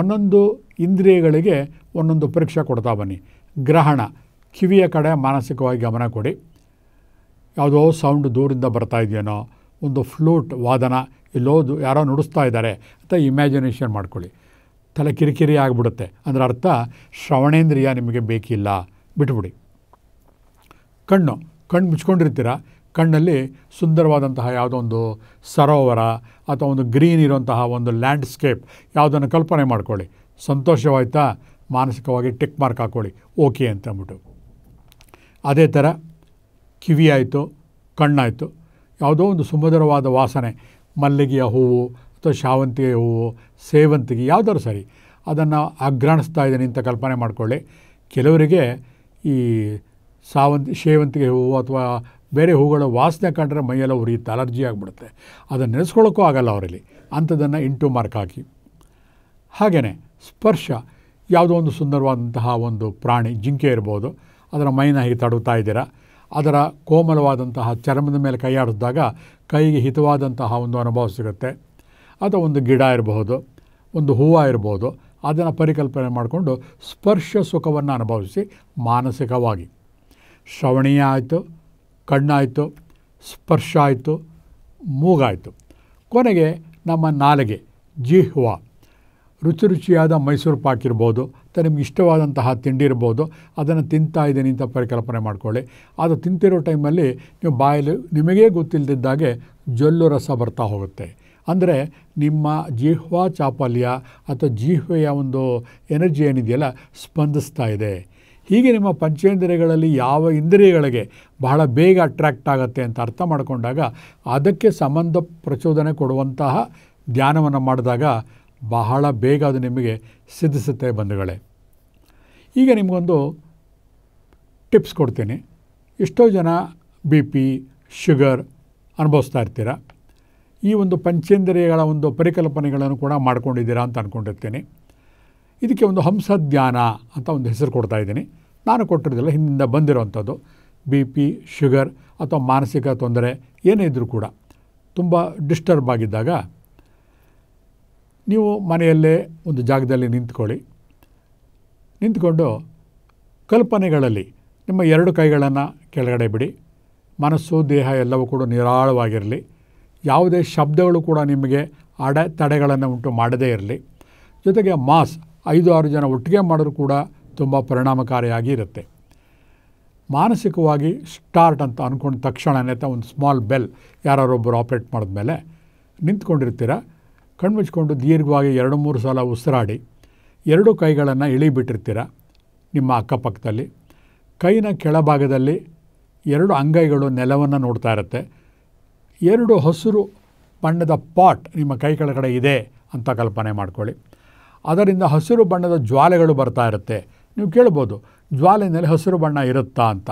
ಒಂದೊಂದು ಇಂದ್ರಿಯಗಳಿಗೆ ಒಂದೊಂದು ಪರೀಕ್ಷೆ ಕೊಡ್ತಾ ಬನ್ನಿ ಗ್ರಹಣ ಕಿವಿಯ ಕಡೆ ಮಾನಸಿಕವಾಗಿ ಗಮನ ಕೊಡಿ ಯಾವುದೋ ಸೌಂಡ್ ದೂರಿಂದ ಬರ್ತಾ ಇದೆಯೇನೋ ಒಂದು ಫ್ಲೂಟ್ ವಾದನ ಇಲ್ಲೋದು ಯಾರೋ ನುಡಿಸ್ತಾ ಇದ್ದಾರೆ ಅಂತ ಇಮ್ಯಾಜಿನೇಷನ್ ಮಾಡ್ಕೊಳ್ಳಿ ತಲೆ ಕಿರಿಕಿರಿ ಆಗಿಬಿಡುತ್ತೆ ಅದರ ಅರ್ಥ ಶ್ರವಣೇಂದ್ರಿಯ ನಿಮಗೆ ಬೇಕಿಲ್ಲ ಬಿಟ್ಬಿಡಿ ಕಣ್ಣು ಕಣ್ಣು ಮುಚ್ಕೊಂಡಿರ್ತೀರ ಕಣ್ಣಲ್ಲಿ ಸುಂದರವಾದಂತಹ ಯಾವುದೋ ಒಂದು ಸರೋವರ ಅಥವಾ ಒಂದು ಗ್ರೀನ್ ಇರುವಂತಹ ಒಂದು ಲ್ಯಾಂಡ್ಸ್ಕೇಪ್ ಯಾವುದನ್ನು ಕಲ್ಪನೆ ಮಾಡ್ಕೊಳ್ಳಿ ಸಂತೋಷವಾಯ್ತಾ ಮಾನಸಿಕವಾಗಿ ಟಿಕ್ ಮಾರ್ಕ್ ಹಾಕ್ಕೊಳ್ಳಿ ಓಕೆ ಅಂತ ಅಂದ್ಬಿಟ್ಟು ಅದೇ ಥರ ಕಿವಿ ಆಯಿತು ಕಣ್ಣಾಯಿತು ಯಾವುದೋ ಒಂದು ಸುಮಧುರವಾದ ವಾಸನೆ ಮಲ್ಲಿಗೆಯ ಹೂವು ಅಥವಾ ಶಾವಂತಿಗೆ ಹೂವು ಸೇವಂತಿಗೆ ಯಾವ್ದಾದ್ರು ಸರಿ ಅದನ್ನು ಅಗ್ರಾಣಿಸ್ತಾ ಇದ್ದೀನಿ ಅಂತ ಕಲ್ಪನೆ ಮಾಡಿಕೊಳ್ಳಿ ಕೆಲವರಿಗೆ ಈ ಸಾವಂತಿ ಸೇವಂತಿಗೆ ಹೂವು ಅಥವಾ ಬೇರೆ ಹೂಗಳ ವಾಸನೆ ಕಂಡ್ರೆ ಮೈಯೆಲ್ಲ ಉರಿಯುತ್ತೆ ಅಲರ್ಜಿ ಆಗಿಬಿಡುತ್ತೆ ಅದನ್ನು ನೆನೆಸ್ಕೊಳ್ಳೋಕ್ಕೂ ಆಗಲ್ಲ ಅವರಲ್ಲಿ ಅಂಥದನ್ನು ಇಂಟು ಮಾರ್ಕ್ ಹಾಕಿ ಹಾಗೆಯೇ ಸ್ಪರ್ಶ ಯಾವುದೋ ಒಂದು ಸುಂದರವಾದಂತಹ ಒಂದು ಪ್ರಾಣಿ ಜಿಂಕೆ ಇರ್ಬೋದು ಅದರ ಮೈನ ಹೀಗೆ ತಡುತ್ತಾ ಇದ್ದೀರಾ ಅದರ ಕೋಮಲವಾದಂತಹ ಚರ್ಮದ ಮೇಲೆ ಕೈಯಾಡಿಸಿದಾಗ ಕೈಗೆ ಹಿತವಾದಂತಹ ಒಂದು ಅನುಭವ ಸಿಗುತ್ತೆ ಅಥವಾ ಒಂದು ಗಿಡ ಇರಬಹುದು ಒಂದು ಹೂವು ಇರ್ಬೋದು ಅದನ್ನು ಪರಿಕಲ್ಪನೆ ಮಾಡಿಕೊಂಡು ಸ್ಪರ್ಶ ಸುಖವನ್ನು ಅನುಭವಿಸಿ ಮಾನಸಿಕವಾಗಿ ಶ್ರವಣೀಯ ಆಯಿತು ಕಣ್ಣಾಯಿತು ಸ್ಪರ್ಶ ಆಯಿತು ಮೂಗಾಯಿತು ಕೊನೆಗೆ ನಮ್ಮ ನಾಲಿಗೆ ಜಿಹ್ವಾ ರುಚಿ ರುಚಿಯಾದ ಮೈಸೂರು ಪಾಕ್ ಇರ್ಬೋದು ನಿಮ್ಗೆ ಇಷ್ಟವಾದಂತಹ ತಿಂಡಿ ಇರ್ಬೋದು ಅದನ್ನು ತಿಂತಾ ಇದ್ದೀನಿ ಅಂತ ಪರಿಕಲ್ಪನೆ ಮಾಡಿಕೊಳ್ಳಿ ಅದು ತಿಂತಿರೋ ಟೈಮಲ್ಲಿ ನೀವು ಬಾಯಲ್ಲಿ ನಿಮಗೇ ಗೊತ್ತಿಲ್ಲದಿದ್ದಾಗೆ ಜೊಲ್ಲು ರಸ ಬರ್ತಾ ಹೋಗುತ್ತೆ ಅಂದರೆ ನಿಮ್ಮ ಜೀಹ್ವಾ ಚಾಪಲ್ಯ ಅಥವಾ ಜೀಹ್ವೆಯ ಒಂದು ಎನರ್ಜಿ ಏನಿದೆಯಲ್ಲ ಸ್ಪಂದಿಸ್ತಾ ಇದೆ ಹೀಗೆ ನಿಮ್ಮ ಪಂಚೇಂದ್ರಿಯಗಳಲ್ಲಿ ಯಾವ ಇಂದ್ರಿಯಗಳಿಗೆ ಬಹಳ ಬೇಗ ಅಟ್ರ್ಯಾಕ್ಟ್ ಆಗುತ್ತೆ ಅಂತ ಅರ್ಥ ಮಾಡಿಕೊಂಡಾಗ ಅದಕ್ಕೆ ಸಂಬಂಧ ಪ್ರಚೋದನೆ ಕೊಡುವಂತಹ ಧ್ಯಾನವನ್ನು ಮಾಡಿದಾಗ ಬಹಳ ಬೇಗ ಅದು ನಿಮಗೆ ಸಿದ್ಧಿಸುತ್ತೆ ಬಂಧುಗಳೇ ಈಗ ನಿಮಗೊಂದು ಟಿಪ್ಸ್ ಕೊಡ್ತೀನಿ ಎಷ್ಟೋ ಜನ ಬಿ ಪಿ ಶುಗರ್ ಅನುಭವಿಸ್ತಾ ಇರ್ತೀರ ಈ ಒಂದು ಪಂಚೇಂದ್ರಿಯಗಳ ಒಂದು ಪರಿಕಲ್ಪನೆಗಳನ್ನು ಕೂಡ ಮಾಡ್ಕೊಂಡಿದ್ದೀರಾ ಅಂತ ಅಂದ್ಕೊಂಡಿರ್ತೀನಿ ಇದಕ್ಕೆ ಒಂದು ಹಂಸ ಧ್ಯಾನ ಅಂತ ಒಂದು ಹೆಸರು ಕೊಡ್ತಾ ಇದ್ದೀನಿ ನಾನು ಕೊಟ್ಟಿರೋದಿಲ್ಲ ಹಿಂದಿಂದ ಬಂದಿರೋವಂಥದ್ದು ಬಿ ಪಿ ಶುಗರ್ ಅಥವಾ ಮಾನಸಿಕ ತೊಂದರೆ ಏನೇ ಇದ್ದರೂ ಕೂಡ ತುಂಬ ಡಿಸ್ಟರ್ಬ್ ಆಗಿದ್ದಾಗ ನೀವು ಮನೆಯಲ್ಲೇ ಒಂದು ಜಾಗದಲ್ಲಿ ನಿಂತ್ಕೊಳ್ಳಿ ನಿಂತ್ಕೊಂಡು ಕಲ್ಪನೆಗಳಲ್ಲಿ ನಿಮ್ಮ ಎರಡು ಕೈಗಳನ್ನು ಕೆಳಗಡೆ ಬಿಡಿ ಮನಸ್ಸು ದೇಹ ಎಲ್ಲವೂ ಕೂಡ ನಿರಾಳವಾಗಿರಲಿ ಯಾವುದೇ ಶಬ್ದಗಳು ಕೂಡ ನಿಮಗೆ ಅಡೆ ತಡೆಗಳನ್ನು ಉಂಟು ಮಾಡದೇ ಇರಲಿ ಜೊತೆಗೆ ಮಾಸ್ ಐದು ಆರು ಜನ ಒಟ್ಟಿಗೆ ಮಾಡಿದ್ರು ಕೂಡ ತುಂಬ ಪರಿಣಾಮಕಾರಿಯಾಗಿ ಇರುತ್ತೆ ಮಾನಸಿಕವಾಗಿ ಸ್ಟಾರ್ಟ್ ಅಂತ ಅಂದ್ಕೊಂಡ ತಕ್ಷಣನೇ ಒಂದು ಸ್ಮಾಲ್ ಬೆಲ್ ಯಾರೊಬ್ಬರು ಆಪ್ರೇಟ್ ಮಾಡಿದ್ಮೇಲೆ ನಿಂತ್ಕೊಂಡಿರ್ತೀರ ಕಣ್ಮುಚ್ಕೊಂಡು ದೀರ್ಘವಾಗಿ ಎರಡು ಮೂರು ಸಲ ಉಸಿರಾಡಿ ಎರಡು ಕೈಗಳನ್ನು ಇಳಿಬಿಟ್ಟಿರ್ತೀರ ನಿಮ್ಮ ಅಕ್ಕಪಕ್ಕದಲ್ಲಿ ಕೈನ ಕೆಳಭಾಗದಲ್ಲಿ ಎರಡು ಅಂಗೈಗಳು ನೆಲವನ್ನು ನೋಡ್ತಾ ಇರುತ್ತೆ ಎರಡು ಹಸಿರು ಬಣ್ಣದ ಪಾಟ್ ನಿಮ್ಮ ಕೈ ಕೆಳಗಡೆ ಇದೆ ಅಂತ ಕಲ್ಪನೆ ಮಾಡ್ಕೊಳ್ಳಿ ಅದರಿಂದ ಹಸಿರು ಬಣ್ಣದ ಜ್ವಾಲೆಗಳು ಬರ್ತಾ ಇರುತ್ತೆ ನೀವು ಕೇಳ್ಬೋದು ಜ್ವಾಲೆಯಲ್ಲಿ ಹಸಿರು ಬಣ್ಣ ಇರುತ್ತಾ ಅಂತ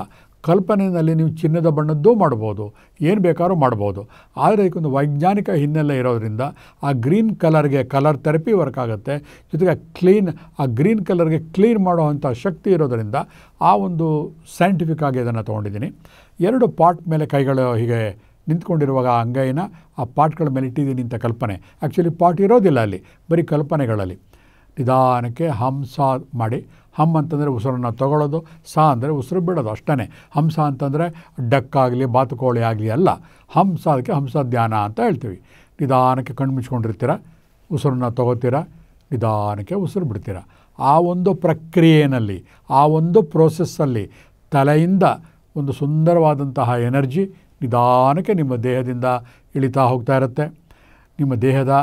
ಕಲ್ಪನೆಯಲ್ಲಿ ನೀವು ಚಿನ್ನದ ಬಣ್ಣದ್ದೂ ಮಾಡ್ಬೋದು ಏನು ಬೇಕಾದ್ರೂ ಮಾಡ್ಬೋದು ಆದರೆ ಇದಕ್ಕೊಂದು ವೈಜ್ಞಾನಿಕ ಹಿನ್ನೆಲೆ ಇರೋದರಿಂದ ಆ ಗ್ರೀನ್ ಕಲರ್ಗೆ ಕಲರ್ ಥೆರಪಿ ವರ್ಕ್ ಆಗುತ್ತೆ ಜೊತೆಗೆ ಕ್ಲೀನ್ ಆ ಗ್ರೀನ್ ಕಲರ್ಗೆ ಕ್ಲೀನ್ ಮಾಡುವಂಥ ಶಕ್ತಿ ಇರೋದರಿಂದ ಆ ಒಂದು ಸೈಂಟಿಫಿಕ್ ಆಗಿ ಇದನ್ನು ತೊಗೊಂಡಿದ್ದೀನಿ ಎರಡು ಪಾಟ್ ಮೇಲೆ ಕೈಗಳು ಹೀಗೆ ನಿಂತ್ಕೊಂಡಿರುವಾಗ ಆ ಅಂಗೈನ ಆ ಪಾಟ್ಗಳ ಮೇಲೆ ಇಟ್ಟಿದ್ದೀನಿ ಅಂತ ಕಲ್ಪನೆ ಆ್ಯಕ್ಚುಲಿ ಪಾಟ್ ಇರೋದಿಲ್ಲ ಅಲ್ಲಿ ಬರೀ ಕಲ್ಪನೆಗಳಲ್ಲಿ ನಿಧಾನಕ್ಕೆ ಹಂಸ ಮಾಡಿ ಹಮ್ ಅಂತಂದರೆ ಉಸಿರನ್ನು ತಗೊಳ್ಳೋದು ಸಾ ಅಂದರೆ ಉಸಿರು ಬಿಡೋದು ಅಷ್ಟೇ ಹಂಸ ಅಂತಂದರೆ ಡಕ್ಕಾಗಲಿ ಬಾತುಕೋಳಿ ಆಗಲಿ ಅಲ್ಲ ಹಂಸ ಅದಕ್ಕೆ ಹಂಸ ಧ್ಯಾನ ಅಂತ ಹೇಳ್ತೀವಿ ನಿಧಾನಕ್ಕೆ ಕಣ್ಣು ಮುಚ್ಕೊಂಡಿರ್ತೀರ ಉಸಿರನ್ನು ತಗೋತೀರ ನಿಧಾನಕ್ಕೆ ಉಸಿರು ಬಿಡ್ತೀರ ಆ ಒಂದು ಪ್ರಕ್ರಿಯೆಯಲ್ಲಿ ಆ ಒಂದು ಪ್ರೋಸೆಸ್ಸಲ್ಲಿ ತಲೆಯಿಂದ ಒಂದು ಸುಂದರವಾದಂತಹ ಎನರ್ಜಿ ನಿಧಾನಕ್ಕೆ ನಿಮ್ಮ ದೇಹದಿಂದ ಇಳಿತಾ ಹೋಗ್ತಾ ಇರುತ್ತೆ ನಿಮ್ಮ ದೇಹದ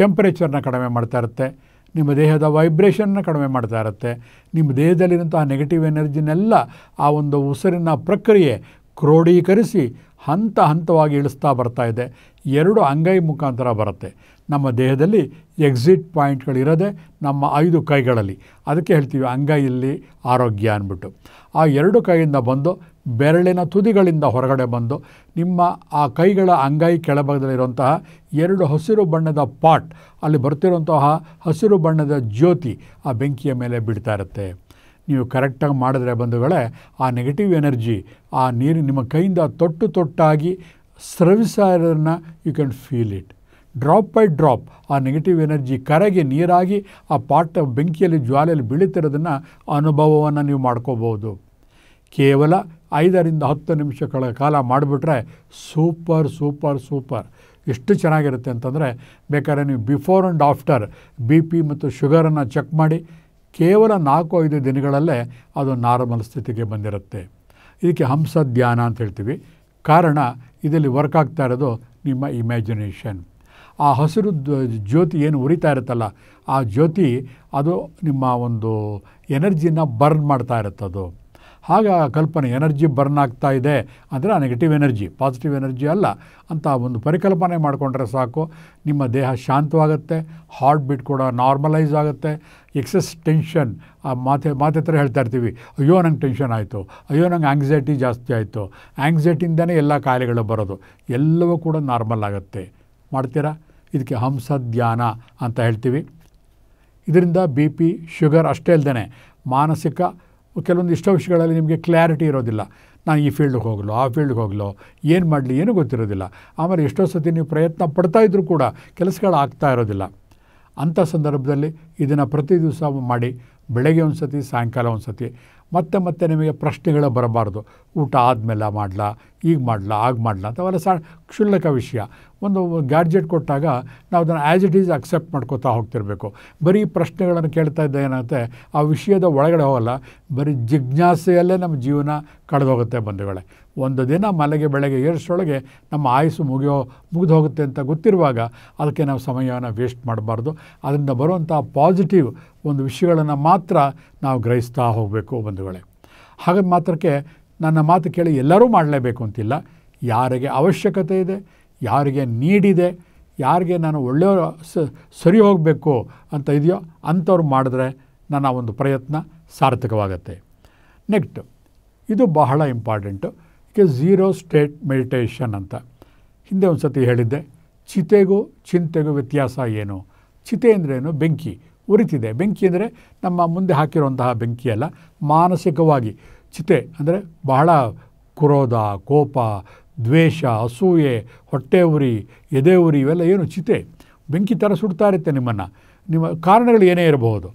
ಟೆಂಪ್ರೇಚರ್ನ ಕಡಿಮೆ ಮಾಡ್ತಾ ಇರುತ್ತೆ ನಿಮ್ಮ ದೇಹದ ವೈಬ್ರೇಷನ್ನ ಕಡಿಮೆ ಮಾಡ್ತಾ ಇರುತ್ತೆ ನಿಮ್ಮ ದೇಹದಲ್ಲಿರುವಂತಹ ನೆಗೆಟಿವ್ ಎನರ್ಜಿನೆಲ್ಲ ಆ ಒಂದು ಉಸಿರಿನ ಪ್ರಕ್ರಿಯೆ ಕ್ರೋಢೀಕರಿಸಿ ಹಂತ ಹಂತವಾಗಿ ಇಳಿಸ್ತಾ ಬರ್ತಾ ಇದೆ ಎರಡು ಅಂಗೈ ಮುಖಾಂತರ ಬರುತ್ತೆ ನಮ್ಮ ದೇಹದಲ್ಲಿ ಎಕ್ಸಿಟ್ ಪಾಯಿಂಟ್ಗಳಿರೋದೆ ನಮ್ಮ ಐದು ಕೈಗಳಲ್ಲಿ ಅದಕ್ಕೆ ಹೇಳ್ತೀವಿ ಅಂಗೈಯಲ್ಲಿ ಆರೋಗ್ಯ ಅಂದ್ಬಿಟ್ಟು ಆ ಎರಡು ಕೈಯಿಂದ ಬಂದು ಬೆರಳಿನ ತುದಿಗಳಿಂದ ಹೊರಗಡೆ ಬಂದು ನಿಮ್ಮ ಆ ಕೈಗಳ ಅಂಗೈ ಕೆಳಭಾಗದಲ್ಲಿರುವಂತಹ ಎರಡು ಹಸಿರು ಬಣ್ಣದ ಪಾಟ್ ಅಲ್ಲಿ ಬರ್ತಿರುವಂತಹ ಹಸಿರು ಬಣ್ಣದ ಜ್ಯೋತಿ ಆ ಬೆಂಕಿಯ ಮೇಲೆ ಬಿಡ್ತಾ ಇರುತ್ತೆ ನೀವು ಕರೆಕ್ಟಾಗಿ ಮಾಡಿದ್ರೆ ಬಂಧುಗಳೇ ಆ ನೆಗೆಟಿವ್ ಎನರ್ಜಿ ಆ ನೀರು ನಿಮ್ಮ ಕೈಯಿಂದ ತೊಟ್ಟು ತೊಟ್ಟಾಗಿ ಸ್ರವಿಸ್ತಾ you can feel it drop by drop ಆ ನೆಗೆಟಿವ್ ಎನರ್ಜಿ ಕರಗಿ ನೀರಾಗಿ ಆ ಪಾಟ ಬೆಂಕಿಯಲ್ಲಿ ಜ್ವಾಲೆಯಲ್ಲಿ ಬೀಳುತ್ತಿರೋದನ್ನು ಅನುಭವವನ್ನು ನೀವು ಮಾಡ್ಕೋಬೋದು ಕೇವಲ ಐದರಿಂದ ಹತ್ತು ನಿಮಿಷಗಳ ಕಾಲ ಮಾಡಿಬಿಟ್ರೆ ಸೂಪರ್ ಸೂಪರ್ ಸೂಪರ್ ಎಷ್ಟು ಚೆನ್ನಾಗಿರುತ್ತೆ ಅಂತಂದರೆ ಬೇಕಾದ್ರೆ ನೀವು before and after B P ಮತ್ತು ಶುಗರನ್ನು ಚೆಕ್ ಮಾಡಿ ಕೇವಲ ನಾಲ್ಕು ಐದು ದಿನಗಳಲ್ಲೇ ಅದು ನಾರ್ಮಲ್ ಸ್ಥಿತಿಗೆ ಬಂದಿರುತ್ತೆ ಇದಕ್ಕೆ ಹಂಸ ಧ್ಯಾನ ಅಂತ ಹೇಳ್ತೀವಿ ಕಾರಣ ಇದರಲ್ಲಿ ವರ್ಕ್ ಆಗ್ತಾ ಇರೋದು ನಿಮ್ಮ ಇಮ್ಯಾಜಿನೇಷನ್ ಆ ಹಸಿರು ಜ್ಯೋತಿ ಏನು ಉರಿತಾ ಇರುತ್ತಲ್ಲ ಆ ಜ್ಯೋತಿ ಅದು ನಿಮ್ಮ ಒಂದು ಎನರ್ಜಿನ ಬರ್ನ್ ಮಾಡ್ತಾ ಇರುತ್ತದು ಆಗ ಆ ಕಲ್ಪನೆ ಎನರ್ಜಿ ಬರ್ನ್ ಆಗ್ತಾ ಇದೆ ಅಂದರೆ ನೆಗೆಟಿವ್ ಎನರ್ಜಿ ಪಾಸಿಟಿವ್ ಎನರ್ಜಿ ಅಲ್ಲ ಅಂತ ಒಂದು ಪರಿಕಲ್ಪನೆ ಮಾಡಿಕೊಂಡ್ರೆ ಸಾಕು ನಿಮ್ಮ ದೇಹ ಶಾಂತವಾಗುತ್ತೆ ಹಾರ್ಟ್ ಬೀಟ್ ಕೂಡ ನಾರ್ಮಲೈಸ್ ಆಗುತ್ತೆ ಎಕ್ಸೆಸ್ ಟೆನ್ಷನ್ ಆ ಮಾತೆ ಮಾತೆ ಥರ ಹೇಳ್ತಾ ಇರ್ತೀವಿ ಅಯ್ಯೋ ನಂಗೆ ಟೆನ್ಷನ್ ಆಯಿತು ಅಯ್ಯೋ ನಂಗೆ ಆಂಗ್ಸೈಟಿ ಜಾಸ್ತಿ ಆಯಿತು ಆ್ಯಂಗ್ಸೈಟಿಯಿಂದನೇ ಎಲ್ಲ ಕಾಯಿಲೆಗಳು ಬರೋದು ಎಲ್ಲವೂ ಕೂಡ ನಾರ್ಮಲ್ ಆಗುತ್ತೆ ಮಾಡ್ತೀರಾ ಇದಕ್ಕೆ ಹಂಸ ಧ್ಯಾನ ಅಂತ ಹೇಳ್ತೀವಿ ಇದರಿಂದ ಬಿ ಪಿ ಶುಗರ್ ಅಷ್ಟೇ ಅಲ್ಲದೆ ಮಾನಸಿಕ ಕೆಲವೊಂದು ಇಷ್ಟ ವಿಷಯಗಳಲ್ಲಿ ನಿಮಗೆ ಕ್ಲಾರಿಟಿ ಇರೋದಿಲ್ಲ ನಾನು ಈ ಫೀಲ್ಡ್ಗೆ ಹೋಗಲು ಆ ಫೀಲ್ಡ್ಗೆ ಹೋಗಲು ಏನು ಮಾಡಲಿ ಏನೂ ಗೊತ್ತಿರೋದಿಲ್ಲ ಆಮೇಲೆ ಎಷ್ಟೋ ಸತಿ ನೀವು ಪ್ರಯತ್ನ ಪಡ್ತಾ ಇದ್ದರೂ ಕೂಡ ಕೆಲಸಗಳು ಆಗ್ತಾ ಇರೋದಿಲ್ಲ ಅಂಥ ಸಂದರ್ಭದಲ್ಲಿ ಇದನ್ನು ಪ್ರತಿ ದಿವಸ ಮಾಡಿ ಬೆಳಗ್ಗೆ ಒಂದು ಸತಿ ಸಾಯಂಕಾಲ ಒಂದು ಸತಿ ಮತ್ತೆ ಮತ್ತೆ ನಿಮಗೆ ಪ್ರಶ್ನೆಗಳು ಬರಬಾರ್ದು ಊಟ ಆದಮೇಲೆ ಮಾಡಲ ಈಗ ಮಾಡಲ ಆಗ ಮಾಡಲ ಅಂತ ಅವೆಲ್ಲ ಸಹ ಕ್ಷುಲ್ಲಕ ವಿಷಯ ಒಂದು ಗ್ಯಾಡ್ಜೆಟ್ ಕೊಟ್ಟಾಗ ನಾವು ಅದನ್ನು ಆ್ಯಸ್ ಇಟ್ ಈಸ್ ಅಕ್ಸೆಪ್ಟ್ ಮಾಡ್ಕೋತಾ ಹೋಗ್ತಿರಬೇಕು ಬರೀ ಪ್ರಶ್ನೆಗಳನ್ನು ಕೇಳ್ತಾ ಇದ್ದ ಏನಾಗುತ್ತೆ ಆ ವಿಷಯದ ಒಳಗಡೆ ಹೋಗಲ್ಲ ಬರೀ ಜಿಜ್ಞಾಸೆಯಲ್ಲೇ ನಮ್ಮ ಜೀವನ ಕಳೆದೋಗುತ್ತೆ ಬಂಧುಗಳೇ ಒಂದು ದಿನ ಮಲೆಗೆ ಬೆಳಗ್ಗೆ ಏರಿಸೊಳಗೆ ನಮ್ಮ ಆಯಸ್ಸು ಮುಗಿಯೋ ಮುಗಿದು ಹೋಗುತ್ತೆ ಅಂತ ಗೊತ್ತಿರುವಾಗ ಅದಕ್ಕೆ ನಾವು ಸಮಯವನ್ನು ವೇಸ್ಟ್ ಮಾಡಬಾರ್ದು ಅದರಿಂದ ಬರುವಂಥ ಪಾಸಿಟಿವ್ ಒಂದು ವಿಷಯಗಳನ್ನು ಮಾತ್ರ ನಾವು ಗ್ರಹಿಸ್ತಾ ಹೋಗಬೇಕು ಬಂಧುಗಳೇ ಹಾಗೆ ಮಾತ್ರಕ್ಕೆ ನನ್ನ ಮಾತು ಕೇಳಿ ಎಲ್ಲರೂ ಮಾಡಲೇಬೇಕು ಅಂತಿಲ್ಲ ಯಾರಿಗೆ ಅವಶ್ಯಕತೆ ಇದೆ ಯಾರಿಗೆ ನೀಡಿದೆ ಯಾರಿಗೆ ನಾನು ಒಳ್ಳೆಯ ಸರಿ ಹೋಗಬೇಕು ಅಂತ ಇದೆಯೋ ಅಂಥವ್ರು ಮಾಡಿದ್ರೆ ನನ್ನ ಒಂದು ಪ್ರಯತ್ನ ಸಾರ್ಥಕವಾಗತ್ತೆ ನೆಕ್ಸ್ಟ್ ಇದು ಬಹಳ ಇಂಪಾರ್ಟೆಂಟು ಕೆ ಝೀರೋ ಸ್ಟೇಟ್ ಮೆಡಿಟೇಷನ್ ಅಂತ ಹಿಂದೆ ಒಂದು ಸತಿ ಹೇಳಿದ್ದೆ ಚಿತೆಗೂ ಚಿಂತೆಗೂ ವ್ಯತ್ಯಾಸ ಏನು ಚಿತೆ ಅಂದ್ರೇನು ಬೆಂಕಿ ಉರಿತಿದೆ ಬೆಂಕಿ ಅಂದರೆ ನಮ್ಮ ಮುಂದೆ ಹಾಕಿರುವಂತಹ ಬೆಂಕಿಯಲ್ಲ ಮಾನಸಿಕವಾಗಿ ಚಿತೆ ಅಂದರೆ ಬಹಳ ಕ್ರೋಧ ಕೋಪ ದ್ವೇಷ ಅಸೂಯೆ ಹೊಟ್ಟೆ ಉರಿ ಎದೆ ಉರಿ ಇವೆಲ್ಲ ಏನು ಚಿತೆ ಬೆಂಕಿ ಥರ ಸುಡ್ತಾ ಇರುತ್ತೆ ನಿಮ್ಮನ್ನು ನಿಮ್ಮ ಕಾರಣಗಳು ಏನೇ ಇರಬಹುದು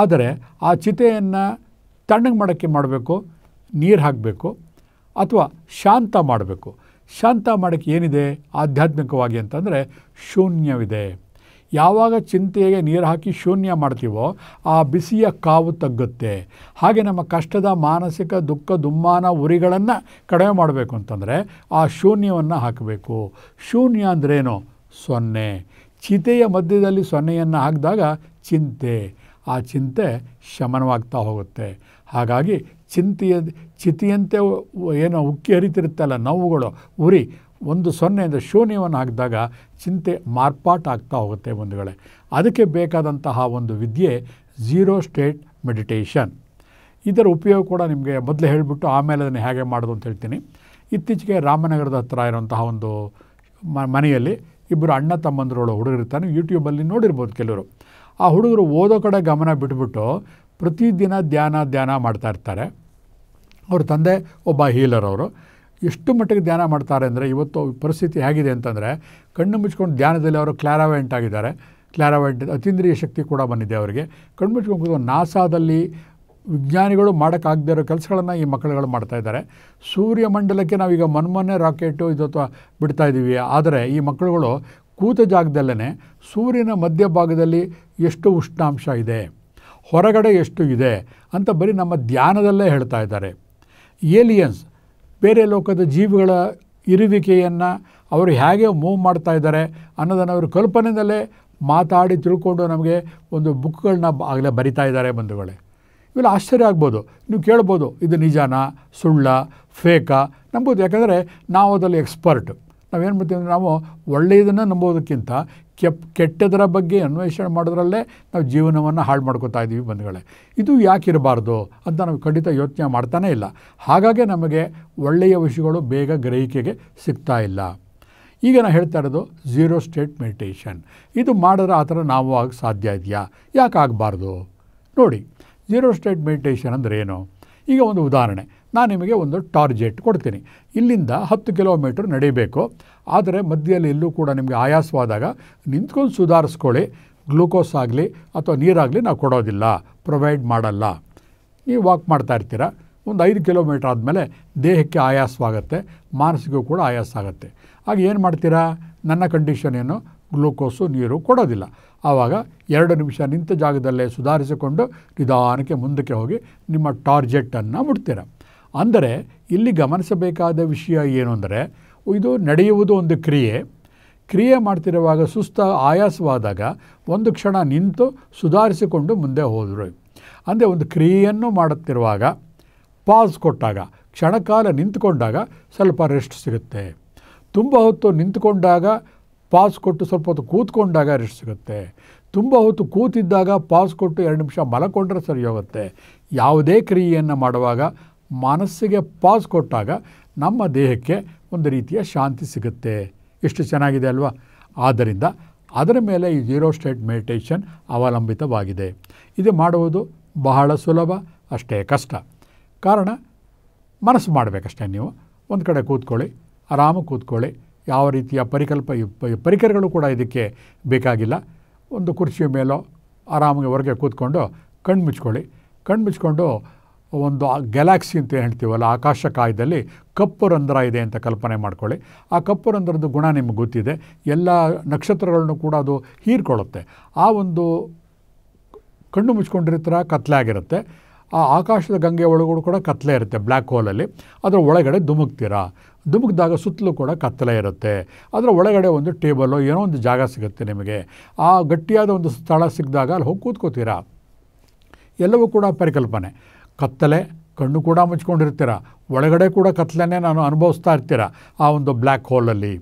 ಆದರೆ ಆ ಚಿತೆಯನ್ನು ತಣ್ಣಗೆ ಮಾಡೋಕ್ಕೆ ಮಾಡಬೇಕು ನೀರು ಹಾಕಬೇಕು ಅಥವಾ ಶಾಂತ ಮಾಡಬೇಕು ಶಾಂತ ಮಾಡೋಕ್ಕೆ ಏನಿದೆ ಆಧ್ಯಾತ್ಮಿಕವಾಗಿ ಅಂತಂದರೆ ಶೂನ್ಯವಿದೆ ಯಾವಾಗ ಚಿಂತೆಗೆ ನೀರು ಹಾಕಿ ಶೂನ್ಯ ಮಾಡ್ತೀವೋ ಆ ಬಿಸಿಯ ಕಾವು ತಗ್ಗುತ್ತೆ ಹಾಗೆ ನಮ್ಮ ಕಷ್ಟದ ಮಾನಸಿಕ ದುಃಖ ದುಮ್ಮಾನ ಉರಿಗಳನ್ನು ಕಡಿಮೆ ಮಾಡಬೇಕು ಅಂತಂದರೆ ಆ ಶೂನ್ಯವನ್ನು ಹಾಕಬೇಕು ಶೂನ್ಯ ಅಂದ್ರೇನು ಸೊನ್ನೆ ಚಿತೆಯ ಮಧ್ಯದಲ್ಲಿ ಸೊನ್ನೆಯನ್ನು ಹಾಕಿದಾಗ ಚಿಂತೆ ಆ ಚಿಂತೆ ಶಮನವಾಗ್ತಾ ಹೋಗುತ್ತೆ ಹಾಗಾಗಿ ಚಿಂತೆಯ ಚಿತಿಯಂತೆ ಏನೋ ಉಕ್ಕಿ ಹರಿತಿರುತ್ತಲ್ಲ ನೋವುಗಳು ಉರಿ ಒಂದು ಸೊನ್ನೆಯಿಂದ ಶೂನ್ಯವನ್ನು ಹಾಕಿದಾಗ ಚಿಂತೆ ಮಾರ್ಪಾಟಾಗ್ತಾ ಹೋಗುತ್ತೆ ಬಂಧುಗಳೇ ಅದಕ್ಕೆ ಬೇಕಾದಂತಹ ಒಂದು ವಿದ್ಯೆ ಝೀರೋ ಸ್ಟೇಟ್ ಮೆಡಿಟೇಷನ್ ಇದರ ಉಪಯೋಗ ಕೂಡ ನಿಮಗೆ ಮೊದಲು ಹೇಳಿಬಿಟ್ಟು ಆಮೇಲೆ ಅದನ್ನು ಹೇಗೆ ಮಾಡೋದು ಅಂತ ಹೇಳ್ತೀನಿ ಇತ್ತೀಚೆಗೆ ರಾಮನಗರದ ಹತ್ರ ಇರುವಂತಹ ಒಂದು ಮನೆಯಲ್ಲಿ ಇಬ್ಬರು ಅಣ್ಣ ಹುಡುಗರು ಹುಡುಗರಿರ್ತಾನೆ ಯೂಟ್ಯೂಬಲ್ಲಿ ನೋಡಿರ್ಬೋದು ಕೆಲವರು ಆ ಹುಡುಗರು ಓದೋ ಕಡೆ ಗಮನ ಬಿಟ್ಬಿಟ್ಟು ಪ್ರತಿದಿನ ಧ್ಯಾನ ಧ್ಯಾನ ಮಾಡ್ತಾಯಿರ್ತಾರೆ ಅವ್ರ ತಂದೆ ಒಬ್ಬ ಹೀಲರ್ ಅವರು ಎಷ್ಟು ಮಟ್ಟಿಗೆ ಧ್ಯಾನ ಮಾಡ್ತಾರೆ ಅಂದರೆ ಇವತ್ತು ಪರಿಸ್ಥಿತಿ ಹೇಗಿದೆ ಅಂತಂದರೆ ಕಣ್ಣು ಮುಚ್ಕೊಂಡು ಧ್ಯಾನದಲ್ಲಿ ಅವರು ಕ್ಲಾರಾವೆಂಟ್ ಆಗಿದ್ದಾರೆ ಕ್ಲಾರಾವೆಂಟ್ ಅತೀಂದ್ರಿಯ ಶಕ್ತಿ ಕೂಡ ಬಂದಿದೆ ಅವರಿಗೆ ಕಣ್ಣು ಮುಚ್ಕೊಂಡು ನಾಸಾದಲ್ಲಿ ವಿಜ್ಞಾನಿಗಳು ಮಾಡೋಕ್ಕಾಗದೇ ಇರೋ ಕೆಲಸಗಳನ್ನು ಈ ಮಕ್ಕಳುಗಳು ಮಾಡ್ತಾಯಿದ್ದಾರೆ ಸೂರ್ಯಮಂಡಲಕ್ಕೆ ನಾವೀಗ ಮನ್ಮೊನ್ನೆ ರಾಕೆಟು ಇದು ಅಥವಾ ಬಿಡ್ತಾ ಇದ್ದೀವಿ ಆದರೆ ಈ ಮಕ್ಕಳುಗಳು ಕೂತ ಜಾಗದಲ್ಲೇ ಸೂರ್ಯನ ಮಧ್ಯಭಾಗದಲ್ಲಿ ಎಷ್ಟು ಉಷ್ಣಾಂಶ ಇದೆ ಹೊರಗಡೆ ಎಷ್ಟು ಇದೆ ಅಂತ ಬರೀ ನಮ್ಮ ಧ್ಯಾನದಲ್ಲೇ ಹೇಳ್ತಾ ಇದ್ದಾರೆ ಏಲಿಯನ್ಸ್ ಬೇರೆ ಲೋಕದ ಜೀವಿಗಳ ಇರುವಿಕೆಯನ್ನು ಅವರು ಹೇಗೆ ಮೂವ್ ಮಾಡ್ತಾ ಇದ್ದಾರೆ ಅನ್ನೋದನ್ನು ಅವರು ಕಲ್ಪನೆಯಿಂದಲೇ ಮಾತಾಡಿ ತಿಳ್ಕೊಂಡು ನಮಗೆ ಒಂದು ಬುಕ್ಗಳನ್ನ ಆಗಲೇ ಬರಿತಾ ಇದ್ದಾರೆ ಬಂಧುಗಳೇ ಇವೆಲ್ಲ ಆಶ್ಚರ್ಯ ಆಗ್ಬೋದು ನೀವು ಕೇಳ್ಬೋದು ಇದು ನಿಜಾನ ಸುಳ್ಳ ಫೇಕಾ ನಂಬೋದು ಯಾಕಂದರೆ ನಾವು ಅದರಲ್ಲಿ ಎಕ್ಸ್ಪರ್ಟ್ ನಾವೇನು ಮಾಡ್ತೀವಿ ನಾವು ಒಳ್ಳೆಯದನ್ನು ನಂಬೋದಕ್ಕಿಂತ ಕೆಪ್ ಕೆಟ್ಟದರ ಬಗ್ಗೆ ಅನ್ವೇಷಣೆ ಮಾಡೋದ್ರಲ್ಲೇ ನಾವು ಜೀವನವನ್ನು ಹಾಳು ಮಾಡ್ಕೋತಾ ಇದ್ದೀವಿ ಬಂಧುಗಳೇ ಇದು ಯಾಕೆ ಇರಬಾರ್ದು ಅಂತ ನಾವು ಖಂಡಿತ ಯೋಚನೆ ಮಾಡ್ತಾನೇ ಇಲ್ಲ ಹಾಗಾಗಿ ನಮಗೆ ಒಳ್ಳೆಯ ವಿಷಯಗಳು ಬೇಗ ಗ್ರಹಿಕೆಗೆ ಸಿಗ್ತಾ ಇಲ್ಲ ಈಗ ನಾನು ಹೇಳ್ತಾ ಇರೋದು ಝೀರೋ ಸ್ಟೇಟ್ ಮೆಡಿಟೇಷನ್ ಇದು ಮಾಡಿದ್ರೆ ಆ ಥರ ನಾವು ಆಗ ಸಾಧ್ಯ ಇದೆಯಾ ಯಾಕೆ ಆಗಬಾರ್ದು ನೋಡಿ ಝೀರೋ ಸ್ಟೇಟ್ ಮೆಡಿಟೇಷನ್ ಅಂದರೆ ಏನು ಈಗ ಒಂದು ಉದಾಹರಣೆ ನಾನು ನಿಮಗೆ ಒಂದು ಟಾರ್ಜೆಟ್ ಕೊಡ್ತೀನಿ ಇಲ್ಲಿಂದ ಹತ್ತು ಕಿಲೋಮೀಟ್ರ್ ನಡೀಬೇಕು ಆದರೆ ಮಧ್ಯದಲ್ಲಿ ಎಲ್ಲೂ ಕೂಡ ನಿಮಗೆ ಆಯಾಸವಾದಾಗ ನಿಂತ್ಕೊಂಡು ಸುಧಾರಿಸ್ಕೊಳ್ಳಿ ಗ್ಲೂಕೋಸ್ ಆಗಲಿ ಅಥವಾ ನೀರಾಗಲಿ ನಾವು ಕೊಡೋದಿಲ್ಲ ಪ್ರೊವೈಡ್ ಮಾಡಲ್ಲ ನೀವು ವಾಕ್ ಮಾಡ್ತಾ ಇರ್ತೀರ ಒಂದು ಐದು ಕಿಲೋಮೀಟ್ರ್ ಆದಮೇಲೆ ದೇಹಕ್ಕೆ ಆಯಾಸವಾಗುತ್ತೆ ಮಾನಸಿಗೂ ಕೂಡ ಆಯಾಸ ಆಗುತ್ತೆ ಆಗ ಏನು ಮಾಡ್ತೀರಾ ನನ್ನ ಕಂಡೀಷನ್ ಏನು ಗ್ಲೂಕೋಸು ನೀರು ಕೊಡೋದಿಲ್ಲ ಆವಾಗ ಎರಡು ನಿಮಿಷ ನಿಂತ ಜಾಗದಲ್ಲೇ ಸುಧಾರಿಸಿಕೊಂಡು ನಿಧಾನಕ್ಕೆ ಮುಂದಕ್ಕೆ ಹೋಗಿ ನಿಮ್ಮ ಟಾರ್ಜೆಟನ್ನು ಮುಟ್ತೀರ ಅಂದರೆ ಇಲ್ಲಿ ಗಮನಿಸಬೇಕಾದ ವಿಷಯ ಏನು ಅಂದರೆ ಇದು ನಡೆಯುವುದು ಒಂದು ಕ್ರಿಯೆ ಕ್ರಿಯೆ ಮಾಡ್ತಿರುವಾಗ ಸುಸ್ತ ಆಯಾಸವಾದಾಗ ಒಂದು ಕ್ಷಣ ನಿಂತು ಸುಧಾರಿಸಿಕೊಂಡು ಮುಂದೆ ಹೋದರು ಅಂದರೆ ಒಂದು ಕ್ರಿಯೆಯನ್ನು ಮಾಡುತ್ತಿರುವಾಗ ಪಾಸ್ ಕೊಟ್ಟಾಗ ಕ್ಷಣಕಾಲ ನಿಂತ್ಕೊಂಡಾಗ ಸ್ವಲ್ಪ ರೆಸ್ಟ್ ಸಿಗುತ್ತೆ ತುಂಬ ಹೊತ್ತು ನಿಂತ್ಕೊಂಡಾಗ ಪಾಸ್ ಕೊಟ್ಟು ಸ್ವಲ್ಪ ಹೊತ್ತು ಕೂತ್ಕೊಂಡಾಗ ರೆಸ್ಟ್ ಸಿಗುತ್ತೆ ತುಂಬ ಹೊತ್ತು ಕೂತಿದ್ದಾಗ ಪಾಸ್ ಕೊಟ್ಟು ಎರಡು ನಿಮಿಷ ಮಲಕೊಂಡ್ರೆ ಸರಿ ಹೋಗುತ್ತೆ ಯಾವುದೇ ಕ್ರಿಯೆಯನ್ನು ಮಾಡುವಾಗ ಮನಸ್ಸಿಗೆ ಪಾಸ್ ಕೊಟ್ಟಾಗ ನಮ್ಮ ದೇಹಕ್ಕೆ ಒಂದು ರೀತಿಯ ಶಾಂತಿ ಸಿಗುತ್ತೆ ಎಷ್ಟು ಚೆನ್ನಾಗಿದೆ ಅಲ್ವಾ ಆದ್ದರಿಂದ ಅದರ ಮೇಲೆ ಈ ಜೀರೋ ಸ್ಟೇಟ್ ಮೆಡಿಟೇಷನ್ ಅವಲಂಬಿತವಾಗಿದೆ ಇದು ಮಾಡುವುದು ಬಹಳ ಸುಲಭ ಅಷ್ಟೇ ಕಷ್ಟ ಕಾರಣ ಮನಸ್ಸು ಮಾಡಬೇಕಷ್ಟೇ ನೀವು ಒಂದು ಕಡೆ ಕೂತ್ಕೊಳ್ಳಿ ಆರಾಮಾಗಿ ಕೂತ್ಕೊಳ್ಳಿ ಯಾವ ರೀತಿಯ ಪರಿಕಲ್ಪ ಪರಿಕರಗಳು ಕೂಡ ಇದಕ್ಕೆ ಬೇಕಾಗಿಲ್ಲ ಒಂದು ಕುರ್ಚಿಯ ಮೇಲೋ ಆರಾಮಾಗಿ ಹೊರಗೆ ಕೂತ್ಕೊಂಡು ಕಣ್ಣು ಮುಚ್ಕೊಳ್ಳಿ ಕಣ್ಣು ಒಂದು ಗ್ಯಾಲಾಕ್ಸಿ ಅಂತ ಹೇಳ್ತೀವಲ್ಲ ಆಕಾಶ ಕಾಯದಲ್ಲಿ ಕಪ್ಪು ರಂಧ್ರ ಇದೆ ಅಂತ ಕಲ್ಪನೆ ಮಾಡ್ಕೊಳ್ಳಿ ಆ ಕಪ್ಪು ರಂಧ್ರದ್ದು ಗುಣ ನಿಮಗೆ ಗೊತ್ತಿದೆ ಎಲ್ಲ ನಕ್ಷತ್ರಗಳನ್ನು ಕೂಡ ಅದು ಹೀರ್ಕೊಳ್ಳುತ್ತೆ ಆ ಒಂದು ಕಣ್ಣು ಕತ್ಲೆ ಆಗಿರುತ್ತೆ ಆ ಆಕಾಶದ ಗಂಗೆ ಒಳಗೂ ಕೂಡ ಕತ್ತಲೆ ಇರುತ್ತೆ ಬ್ಲ್ಯಾಕ್ ಹೋಲಲ್ಲಿ ಅದರ ಒಳಗಡೆ ಧುಮುಕ್ತೀರ ಧುಮುಕಿದಾಗ ಸುತ್ತಲೂ ಕೂಡ ಕತ್ತಲೆ ಇರುತ್ತೆ ಅದರ ಒಳಗಡೆ ಒಂದು ಟೇಬಲು ಏನೋ ಒಂದು ಜಾಗ ಸಿಗುತ್ತೆ ನಿಮಗೆ ಆ ಗಟ್ಟಿಯಾದ ಒಂದು ಸ್ಥಳ ಸಿಕ್ಕಿದಾಗ ಅಲ್ಲಿ ಹೋಗಿ ಕೂತ್ಕೋತೀರಾ ಎಲ್ಲವೂ ಕೂಡ ಪರಿಕಲ್ಪನೆ ಕತ್ತಲೆ ಕಣ್ಣು ಕೂಡ ಮುಚ್ಕೊಂಡಿರ್ತೀರ ಒಳಗಡೆ ಕೂಡ ಕತ್ತಲೇನೇ ನಾನು ಅನುಭವಿಸ್ತಾ ಇರ್ತೀರ ಆ ಒಂದು ಬ್ಲ್ಯಾಕ್ ಹೋಲಲ್ಲಿ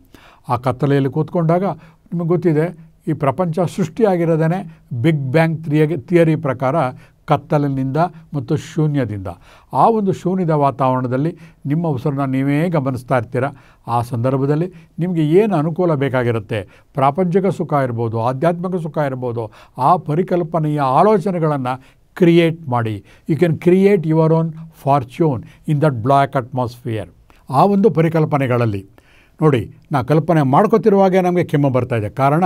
ಆ ಕತ್ತಲೆಯಲ್ಲಿ ಕೂತ್ಕೊಂಡಾಗ ನಿಮಗೆ ಗೊತ್ತಿದೆ ಈ ಪ್ರಪಂಚ ಸೃಷ್ಟಿಯಾಗಿರೋದೇ ಬಿಗ್ ಬ್ಯಾಂಗ್ ಥಿಯರಿ ಥಿಯರಿ ಪ್ರಕಾರ ಕತ್ತಲಿನಿಂದ ಮತ್ತು ಶೂನ್ಯದಿಂದ ಆ ಒಂದು ಶೂನ್ಯದ ವಾತಾವರಣದಲ್ಲಿ ನಿಮ್ಮ ಉಸಿರನ್ನ ನೀವೇ ಗಮನಿಸ್ತಾ ಇರ್ತೀರ ಆ ಸಂದರ್ಭದಲ್ಲಿ ನಿಮಗೆ ಏನು ಅನುಕೂಲ ಬೇಕಾಗಿರುತ್ತೆ ಪ್ರಾಪಂಚಿಕ ಸುಖ ಇರ್ಬೋದು ಆಧ್ಯಾತ್ಮಿಕ ಸುಖ ಇರ್ಬೋದು ಆ ಪರಿಕಲ್ಪನೆಯ ಆಲೋಚನೆಗಳನ್ನು ಕ್ರಿಯೇಟ್ ಮಾಡಿ you can create your own fortune in that black atmosphere ಆ ಒಂದು ಪರಿಕಲ್ಪನೆಗಳಲ್ಲಿ ನೋಡಿ ನಾ ಕಲ್ಪನೆ ಮಾಡ್ಕೋತಿರುವಾಗೆ ನಮಗೆ ಕೆಮ್ಮು ಇದೆ ಕಾರಣ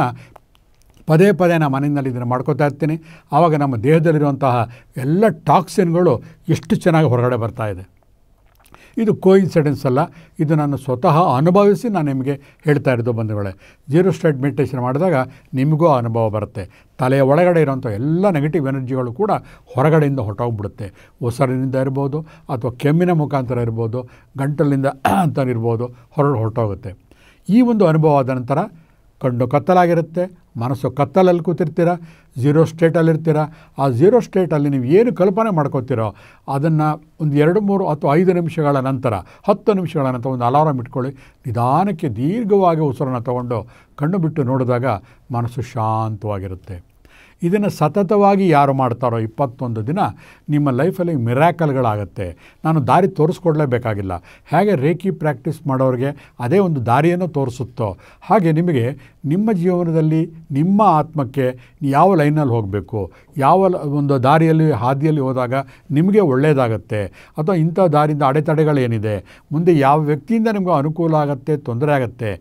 ಪದೇ ಪದೇ ನಾನು ಮನೆಯಲ್ಲಿ ಇದನ್ನು ಮಾಡ್ಕೋತಾ ಇರ್ತೀನಿ ಆವಾಗ ನಮ್ಮ ದೇಹದಲ್ಲಿರುವಂತಹ ಎಲ್ಲ ಟಾಕ್ಸಿನ್ಗಳು ಎಷ್ಟು ಚೆನ್ನಾಗಿ ಹೊರಗಡೆ ಬರ್ತಾ ಇದೆ ಇದು ಕೋ ಇನ್ಸಿಡೆನ್ಸ್ ಅಲ್ಲ ಇದು ನಾನು ಸ್ವತಃ ಅನುಭವಿಸಿ ನಾನು ನಿಮಗೆ ಹೇಳ್ತಾ ಇರೋದು ಬಂಧುಗಳೇ ಜೀರೋ ಸ್ಟೇಟ್ ಮೆಡಿಟೇಷನ್ ಮಾಡಿದಾಗ ನಿಮಗೂ ಆ ಅನುಭವ ಬರುತ್ತೆ ತಲೆಯ ಒಳಗಡೆ ಇರೋಂಥ ಎಲ್ಲ ನೆಗೆಟಿವ್ ಎನರ್ಜಿಗಳು ಕೂಡ ಹೊರಗಡೆಯಿಂದ ಹೊರಟೋಗ್ಬಿಡುತ್ತೆ ಉಸರಿನಿಂದ ಇರ್ಬೋದು ಅಥವಾ ಕೆಮ್ಮಿನ ಮುಖಾಂತರ ಇರ್ಬೋದು ಗಂಟಲಿಂದ ಅಂತ ಇರ್ಬೋದು ಹೊರ ಹೊರಟೋಗುತ್ತೆ ಈ ಒಂದು ಅನುಭವ ಆದ ನಂತರ ಕಣ್ಣು ಕತ್ತಲಾಗಿರುತ್ತೆ ಮನಸ್ಸು ಕತ್ತಲಲ್ಲಿ ಕೂತಿರ್ತೀರ ಝೀರೋ ಸ್ಟೇಟಲ್ಲಿರ್ತೀರಾ ಆ ಝೀರೋ ಸ್ಟೇಟಲ್ಲಿ ನೀವು ಏನು ಕಲ್ಪನೆ ಮಾಡ್ಕೋತೀರೋ ಅದನ್ನು ಒಂದು ಎರಡು ಮೂರು ಅಥವಾ ಐದು ನಿಮಿಷಗಳ ನಂತರ ಹತ್ತು ನಿಮಿಷಗಳ ನಂತರ ಒಂದು ಅಲಾರಾಮ್ ಇಟ್ಕೊಳ್ಳಿ ನಿಧಾನಕ್ಕೆ ದೀರ್ಘವಾಗಿ ಉಸಿರನ್ನು ತಗೊಂಡು ಕಣ್ಣು ಬಿಟ್ಟು ನೋಡಿದಾಗ ಮನಸ್ಸು ಶಾಂತವಾಗಿರುತ್ತೆ ಇದನ್ನು ಸತತವಾಗಿ ಯಾರು ಮಾಡ್ತಾರೋ ಇಪ್ಪತ್ತೊಂದು ದಿನ ನಿಮ್ಮ ಲೈಫಲ್ಲಿ ಮಿರಾಕಲ್ಗಳಾಗತ್ತೆ ನಾನು ದಾರಿ ತೋರಿಸ್ಕೊಡ್ಲೇಬೇಕಾಗಿಲ್ಲ ಹೇಗೆ ರೇಖಿ ಪ್ರಾಕ್ಟೀಸ್ ಮಾಡೋರಿಗೆ ಅದೇ ಒಂದು ದಾರಿಯನ್ನು ತೋರಿಸುತ್ತೋ ಹಾಗೆ ನಿಮಗೆ ನಿಮ್ಮ ಜೀವನದಲ್ಲಿ ನಿಮ್ಮ ಆತ್ಮಕ್ಕೆ ಯಾವ ಲೈನಲ್ಲಿ ಹೋಗಬೇಕು ಯಾವ ಒಂದು ದಾರಿಯಲ್ಲಿ ಹಾದಿಯಲ್ಲಿ ಹೋದಾಗ ನಿಮಗೆ ಒಳ್ಳೆಯದಾಗತ್ತೆ ಅಥವಾ ಇಂಥ ದಾರಿಯಿಂದ ಅಡೆತಡೆಗಳೇನಿದೆ ಮುಂದೆ ಯಾವ ವ್ಯಕ್ತಿಯಿಂದ ನಿಮಗೆ ಅನುಕೂಲ ಆಗುತ್ತೆ ತೊಂದರೆ ಆಗುತ್ತೆ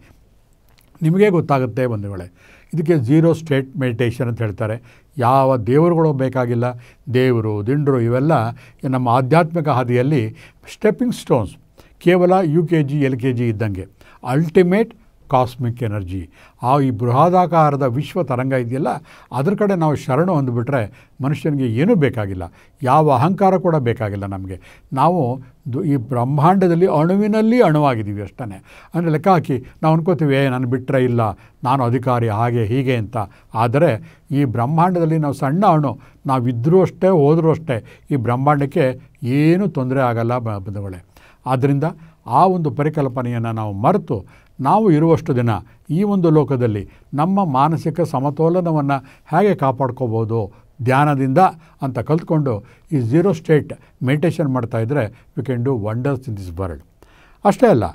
ನಿಮಗೇ ಗೊತ್ತಾಗುತ್ತೆ ಬಂಧುಗಳೇ ಇದಕ್ಕೆ ಝೀರೋ ಸ್ಟೇಟ್ ಮೆಡಿಟೇಷನ್ ಅಂತ ಹೇಳ್ತಾರೆ ಯಾವ ದೇವರುಗಳು ಬೇಕಾಗಿಲ್ಲ ದೇವರು ದಿಂಡರು ಇವೆಲ್ಲ ನಮ್ಮ ಆಧ್ಯಾತ್ಮಿಕ ಹಾದಿಯಲ್ಲಿ ಸ್ಟೆಪ್ಪಿಂಗ್ ಸ್ಟೋನ್ಸ್ ಕೇವಲ U K G L K G ಇದ್ದಂಗೆ ಅಲ್ಟಿಮೇಟ್ ಕಾಸ್ಮಿಕ್ ಎನರ್ಜಿ ಆ ಈ ಬೃಹದಾಕಾರದ ವಿಶ್ವ ತರಂಗ ಇದೆಯಲ್ಲ ಅದ್ರ ಕಡೆ ನಾವು ಶರಣು ಹೊಂದ್ಬಿಟ್ರೆ ಮನುಷ್ಯನಿಗೆ ಏನೂ ಬೇಕಾಗಿಲ್ಲ ಯಾವ ಅಹಂಕಾರ ಕೂಡ ಬೇಕಾಗಿಲ್ಲ ನಮಗೆ ನಾವು ಈ ಬ್ರಹ್ಮಾಂಡದಲ್ಲಿ ಅಣುವಿನಲ್ಲಿ ಅಣುವಾಗಿದ್ದೀವಿ ಅಷ್ಟೇ ಅಂದರೆ ಲೆಕ್ಕ ಹಾಕಿ ನಾವು ಅನ್ಕೋತೀವಿ ಏ ನಾನು ಬಿಟ್ಟರೆ ಇಲ್ಲ ನಾನು ಅಧಿಕಾರಿ ಹಾಗೆ ಹೀಗೆ ಅಂತ ಆದರೆ ಈ ಬ್ರಹ್ಮಾಂಡದಲ್ಲಿ ನಾವು ಸಣ್ಣ ಅಣು ನಾವಿದ್ದರೂ ಅಷ್ಟೇ ಹೋದರೂ ಅಷ್ಟೇ ಈ ಬ್ರಹ್ಮಾಂಡಕ್ಕೆ ಏನೂ ತೊಂದರೆ ಆಗಲ್ಲ ಬಂದವಳೆ ಆದ್ದರಿಂದ ಆ ಒಂದು ಪರಿಕಲ್ಪನೆಯನ್ನು ನಾವು ಮರೆತು ನಾವು ಇರುವಷ್ಟು ದಿನ ಈ ಒಂದು ಲೋಕದಲ್ಲಿ ನಮ್ಮ ಮಾನಸಿಕ ಸಮತೋಲನವನ್ನು ಹೇಗೆ ಕಾಪಾಡ್ಕೋಬೋದು ಧ್ಯಾನದಿಂದ ಅಂತ ಕಲ್ತ್ಕೊಂಡು ಈ ಝೀರೋ ಸ್ಟೇಟ್ ಮೆಡಿಟೇಷನ್ ಮಾಡ್ತಾ ಇದ್ದರೆ we can do wonders in this world ಅಷ್ಟೇ ಅಲ್ಲ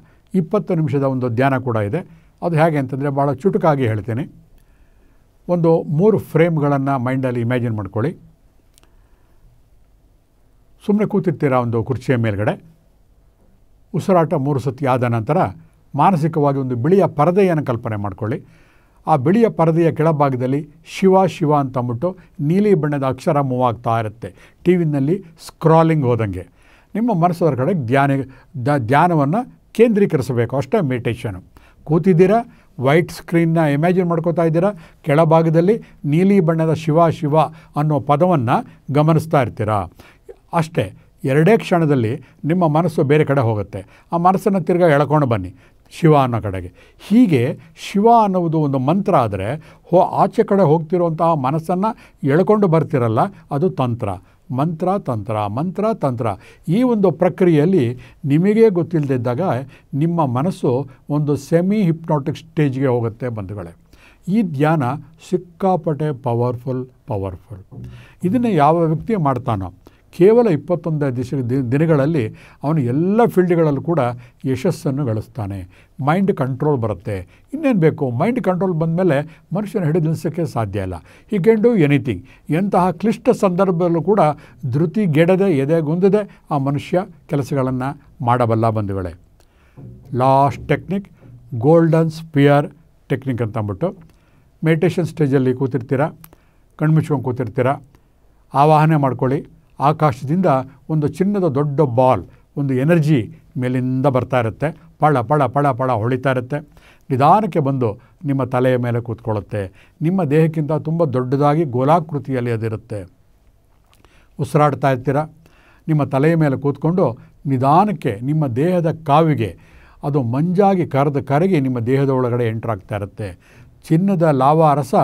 ಇಪ್ಪತ್ತು ನಿಮಿಷದ ಒಂದು ಧ್ಯಾನ ಕೂಡ ಇದೆ ಅದು ಹೇಗೆ ಅಂತಂದರೆ ಭಾಳ ಚುಟುಕಾಗಿ ಹೇಳ್ತೀನಿ ಒಂದು ಮೂರು ಫ್ರೇಮ್ಗಳನ್ನು ಮೈಂಡಲ್ಲಿ ಇಮ್ಯಾಜಿನ್ ಮಾಡ್ಕೊಳ್ಳಿ ಸುಮ್ಮನೆ ಕೂತಿರ್ತೀರ ಒಂದು ಕುರ್ಚಿಯ ಮೇಲ್ಗಡೆ ಉಸಿರಾಟ ಮೂರು ಸತಿ ಆದ ನಂತರ ಮಾನಸಿಕವಾಗಿ ಒಂದು ಬಿಳಿಯ ಪರದೆಯನ್ನು ಕಲ್ಪನೆ ಮಾಡಿಕೊಳ್ಳಿ ಆ ಬಿಳಿಯ ಪರದೆಯ ಕೆಳಭಾಗದಲ್ಲಿ ಶಿವ ಶಿವ ಅಂತ ಅಂದ್ಬಿಟ್ಟು ನೀಲಿ ಬಣ್ಣದ ಅಕ್ಷರ ಮೂವ್ ಆಗ್ತಾ ಇರುತ್ತೆ ಟಿ ವಿನಲ್ಲಿ ಸ್ಕ್ರಾಲಿಂಗ್ ಹೋದಂಗೆ ನಿಮ್ಮ ಮನಸ್ಸರ ಕಡೆ ಧ್ಯಾನ ಧ್ಯಾನವನ್ನು ಕೇಂದ್ರೀಕರಿಸಬೇಕು ಅಷ್ಟೇ ಮೆಡಿಟೇಷನು ಕೂತಿದ್ದೀರಾ ವೈಟ್ ಸ್ಕ್ರೀನ್ನ ಇಮ್ಯಾಜಿನ್ ಮಾಡ್ಕೋತಾ ಇದ್ದೀರಾ ಕೆಳಭಾಗದಲ್ಲಿ ನೀಲಿ ಬಣ್ಣದ ಶಿವ ಶಿವ ಅನ್ನೋ ಪದವನ್ನು ಗಮನಿಸ್ತಾ ಇರ್ತೀರಾ ಅಷ್ಟೇ ಎರಡೇ ಕ್ಷಣದಲ್ಲಿ ನಿಮ್ಮ ಮನಸ್ಸು ಬೇರೆ ಕಡೆ ಹೋಗುತ್ತೆ ಆ ಮನಸ್ಸನ್ನು ತಿರ್ಗಾ ಎಳ್ಕೊಂಡು ಬನ್ನಿ ಶಿವ ಅನ್ನೋ ಕಡೆಗೆ ಹೀಗೆ ಶಿವ ಅನ್ನೋದು ಒಂದು ಮಂತ್ರ ಆದರೆ ಹೋ ಆಚೆ ಕಡೆ ಹೋಗ್ತಿರುವಂತಹ ಮನಸ್ಸನ್ನು ಎಳ್ಕೊಂಡು ಬರ್ತಿರಲ್ಲ ಅದು ತಂತ್ರ ಮಂತ್ರ ತಂತ್ರ ಮಂತ್ರ ತಂತ್ರ ಈ ಒಂದು ಪ್ರಕ್ರಿಯೆಯಲ್ಲಿ ನಿಮಗೆ ಗೊತ್ತಿಲ್ಲದಿದ್ದಾಗ ನಿಮ್ಮ ಮನಸ್ಸು ಒಂದು ಸೆಮಿ ಹಿಪ್ನೋಟಿಕ್ ಸ್ಟೇಜ್ಗೆ ಹೋಗುತ್ತೆ ಬಂಧುಗಳೇ ಈ ಧ್ಯಾನ ಸಿಕ್ಕಾಪಟ್ಟೆ ಪವರ್ಫುಲ್ ಪವರ್ಫುಲ್ ಇದನ್ನು ಯಾವ ವ್ಯಕ್ತಿ ಮಾಡ್ತಾನೋ ಕೇವಲ ಇಪ್ಪತ್ತೊಂದು ದಿಶ ದಿನಗಳಲ್ಲಿ ಅವನು ಎಲ್ಲ ಫೀಲ್ಡ್ಗಳಲ್ಲೂ ಕೂಡ ಯಶಸ್ಸನ್ನು ಗಳಿಸ್ತಾನೆ ಮೈಂಡ್ ಕಂಟ್ರೋಲ್ ಬರುತ್ತೆ ಇನ್ನೇನು ಬೇಕು ಮೈಂಡ್ ಕಂಟ್ರೋಲ್ ಬಂದಮೇಲೆ ಮನುಷ್ಯನ ಹಿಡಿದು ನಿಲ್ಲಿಸೋಕ್ಕೆ ಸಾಧ್ಯ ಇಲ್ಲ ಈ ಕ್ಯಾನ್ ಡೂ ಎನಿಥಿಂಗ್ ಎಂತಹ ಕ್ಲಿಷ್ಟ ಸಂದರ್ಭದಲ್ಲೂ ಕೂಡ ಧೃತಿ ಎದೆ ಎದೆಗೊಂದದೆ ಆ ಮನುಷ್ಯ ಕೆಲಸಗಳನ್ನು ಮಾಡಬಲ್ಲ ಬಂಧುಗಳೇ last technique golden sphere technique ಅಂತ ಅಂದ್ಬಿಟ್ಟು ಮೆಡಿಟೇಷನ್ ಸ್ಟೇಜಲ್ಲಿ ಕೂತಿರ್ತೀರ ಕಣ್ಮುಚ್ಕೊಂಡು ಕೂತಿರ್ತೀರ ಆವಾಹನೆ ಮಾಡ್ಕೊಳ್ಳಿ ಆಕಾಶದಿಂದ ಒಂದು ಚಿನ್ನದ ದೊಡ್ಡ ಬಾಲ್ ಒಂದು ಎನರ್ಜಿ ಮೇಲಿಂದ ಬರ್ತಾ ಇರುತ್ತೆ ಪಳ ಪಳ ಪಳ ಪಳ ಹೊಳಿತಾ ಇರುತ್ತೆ ನಿಧಾನಕ್ಕೆ ಬಂದು ನಿಮ್ಮ ತಲೆಯ ಮೇಲೆ ಕೂತ್ಕೊಳ್ಳುತ್ತೆ ನಿಮ್ಮ ದೇಹಕ್ಕಿಂತ ತುಂಬ ದೊಡ್ಡದಾಗಿ ಗೋಲಾಕೃತಿಯಲ್ಲಿ ಅದಿರುತ್ತೆ ಉಸಿರಾಡ್ತಾ ಇರ್ತೀರ ನಿಮ್ಮ ತಲೆಯ ಮೇಲೆ ಕೂತ್ಕೊಂಡು ನಿಧಾನಕ್ಕೆ ನಿಮ್ಮ ದೇಹದ ಕಾವಿಗೆ ಅದು ಮಂಜಾಗಿ ಕರೆದು ಕರಗಿ ನಿಮ್ಮ ದೇಹದ ಒಳಗಡೆ ಎಂಟ್ರಾಗ್ತಾ ಇರುತ್ತೆ ಚಿನ್ನದ ಲಾವಾ ರಸ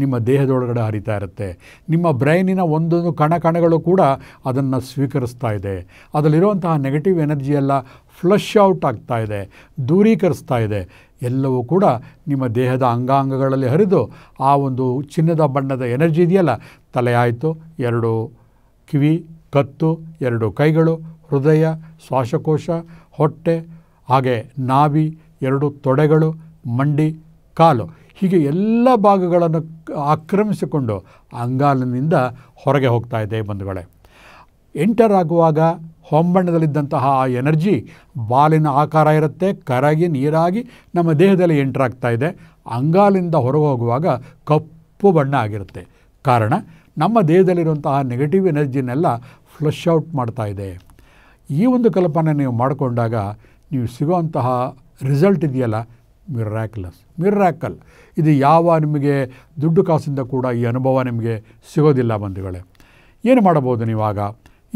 ನಿಮ್ಮ ದೇಹದೊಳಗಡೆ ಹರಿತಾ ಇರುತ್ತೆ ನಿಮ್ಮ ಬ್ರೈನಿನ ಒಂದೊಂದು ಕಣ ಕಣಗಳು ಕೂಡ ಅದನ್ನು ಸ್ವೀಕರಿಸ್ತಾ ಇದೆ ಅದರಲ್ಲಿರುವಂತಹ ನೆಗೆಟಿವ್ ಎನರ್ಜಿ ಎಲ್ಲ ಫ್ಲಶ್ ಔಟ್ ಆಗ್ತಾ ಇದೆ ದೂರೀಕರಿಸ್ತಾ ಇದೆ ಎಲ್ಲವೂ ಕೂಡ ನಿಮ್ಮ ದೇಹದ ಅಂಗಾಂಗಗಳಲ್ಲಿ ಹರಿದು ಆ ಒಂದು ಚಿನ್ನದ ಬಣ್ಣದ ಎನರ್ಜಿ ಇದೆಯಲ್ಲ ತಲೆ ಆಯಿತು ಎರಡು ಕಿವಿ ಕತ್ತು ಎರಡು ಕೈಗಳು ಹೃದಯ ಶ್ವಾಸಕೋಶ ಹೊಟ್ಟೆ ಹಾಗೆ ನಾಭಿ ಎರಡು ತೊಡೆಗಳು ಮಂಡಿ ಕಾಲು ಹೀಗೆ ಎಲ್ಲ ಭಾಗಗಳನ್ನು ಆಕ್ರಮಿಸಿಕೊಂಡು ಅಂಗಾಲಿನಿಂದ ಹೊರಗೆ ಹೋಗ್ತಾ ಇದೆ ಬಂಧುಗಳೇ ಎಂಟರ್ ಆಗುವಾಗ ಹೊಂಬಣ್ಣದಲ್ಲಿದ್ದಂತಹ ಆ ಎನರ್ಜಿ ಬಾಲಿನ ಆಕಾರ ಇರುತ್ತೆ ಕರಗಿ ನೀರಾಗಿ ನಮ್ಮ ದೇಹದಲ್ಲಿ ಎಂಟರ್ ಆಗ್ತಾ ಇದೆ ಅಂಗಾಲಿಂದ ಹೊರಗೆ ಹೋಗುವಾಗ ಕಪ್ಪು ಬಣ್ಣ ಆಗಿರುತ್ತೆ ಕಾರಣ ನಮ್ಮ ದೇಹದಲ್ಲಿರುವಂತಹ ನೆಗೆಟಿವ್ ಎನರ್ಜಿನೆಲ್ಲ ಫ್ಲಶ್ ಔಟ್ ಮಾಡ್ತಾ ಇದೆ ಈ ಒಂದು ಕಲ್ಪನೆ ನೀವು ಮಾಡಿಕೊಂಡಾಗ ನೀವು ಸಿಗುವಂತಹ ರಿಸಲ್ಟ್ ಇದೆಯಲ್ಲ ಮಿರ್ರ್ಯಾಕ್ಲಸ್ ಮಿರ್ರ್ಯಾಕಲ್ ಇದು ಯಾವ ನಿಮಗೆ ದುಡ್ಡು ಕಾಸಿಂದ ಕೂಡ ಈ ಅನುಭವ ನಿಮಗೆ ಸಿಗೋದಿಲ್ಲ ಬಂಧುಗಳೇ ಏನು ಮಾಡಬಹುದು ನೀವಾಗ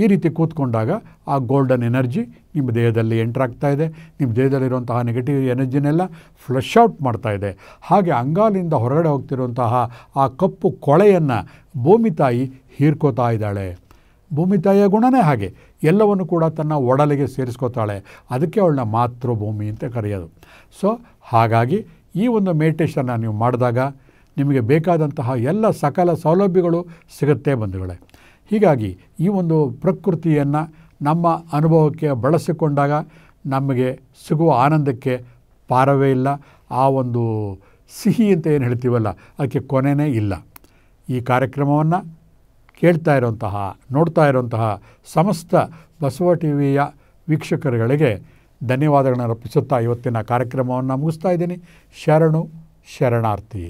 ಈ ರೀತಿ ಕೂತ್ಕೊಂಡಾಗ ಆ ಗೋಲ್ಡನ್ ಎನರ್ಜಿ ನಿಮ್ಮ ದೇಹದಲ್ಲಿ ಎಂಟ್ರಾಗ್ತಾ ಇದೆ ನಿಮ್ಮ ದೇಹದಲ್ಲಿರುವಂತಹ ನೆಗೆಟಿವ್ ಎನರ್ಜಿನೆಲ್ಲ ಫ್ಲಶ್ ಔಟ್ ಮಾಡ್ತಾ ಇದೆ ಹಾಗೆ ಅಂಗಾಲಿಂದ ಹೊರಗಡೆ ಹೋಗ್ತಿರುವಂತಹ ಆ ಕಪ್ಪು ಕೊಳೆಯನ್ನು ಭೂಮಿ ತಾಯಿ ಹೀರ್ಕೋತಾ ಇದ್ದಾಳೆ ಭೂಮಿ ತಾಯಿಯ ಗುಣನೇ ಹಾಗೆ ಎಲ್ಲವನ್ನು ಕೂಡ ತನ್ನ ಒಡಲಿಗೆ ಸೇರಿಸ್ಕೋತಾಳೆ ಅದಕ್ಕೆ ಅವಳನ್ನ ಮಾತೃಭೂಮಿ ಅಂತ ಕರೆಯೋದು ಸೊ ಹಾಗಾಗಿ ಈ ಒಂದು ಮೆಡಿಟೇಷನ್ನ ನೀವು ಮಾಡಿದಾಗ ನಿಮಗೆ ಬೇಕಾದಂತಹ ಎಲ್ಲ ಸಕಲ ಸೌಲಭ್ಯಗಳು ಸಿಗುತ್ತೆ ಬಂಧುಗಳೇ ಹೀಗಾಗಿ ಈ ಒಂದು ಪ್ರಕೃತಿಯನ್ನು ನಮ್ಮ ಅನುಭವಕ್ಕೆ ಬಳಸಿಕೊಂಡಾಗ ನಮಗೆ ಸಿಗುವ ಆನಂದಕ್ಕೆ ಪಾರವೇ ಇಲ್ಲ ಆ ಒಂದು ಸಿಹಿ ಅಂತ ಏನು ಹೇಳ್ತೀವಲ್ಲ ಅದಕ್ಕೆ ಕೊನೆಯೇ ಇಲ್ಲ ಈ ಕಾರ್ಯಕ್ರಮವನ್ನು ಕೇಳ್ತಾ ಇರುವಂತಹ ನೋಡ್ತಾ ಇರುವಂತಹ ಸಮಸ್ತ ಬಸವ ಟಿ ವಿಯ ವೀಕ್ಷಕರುಗಳಿಗೆ ಧನ್ಯವಾದಗಳನ್ನು ಅರ್ಪಿಸುತ್ತಾ ಇವತ್ತಿನ ಕಾರ್ಯಕ್ರಮವನ್ನು ಮುಗಿಸ್ತಾ ಇದ್ದೀನಿ ಶರಣು ಶರಣಾರ್ಥಿ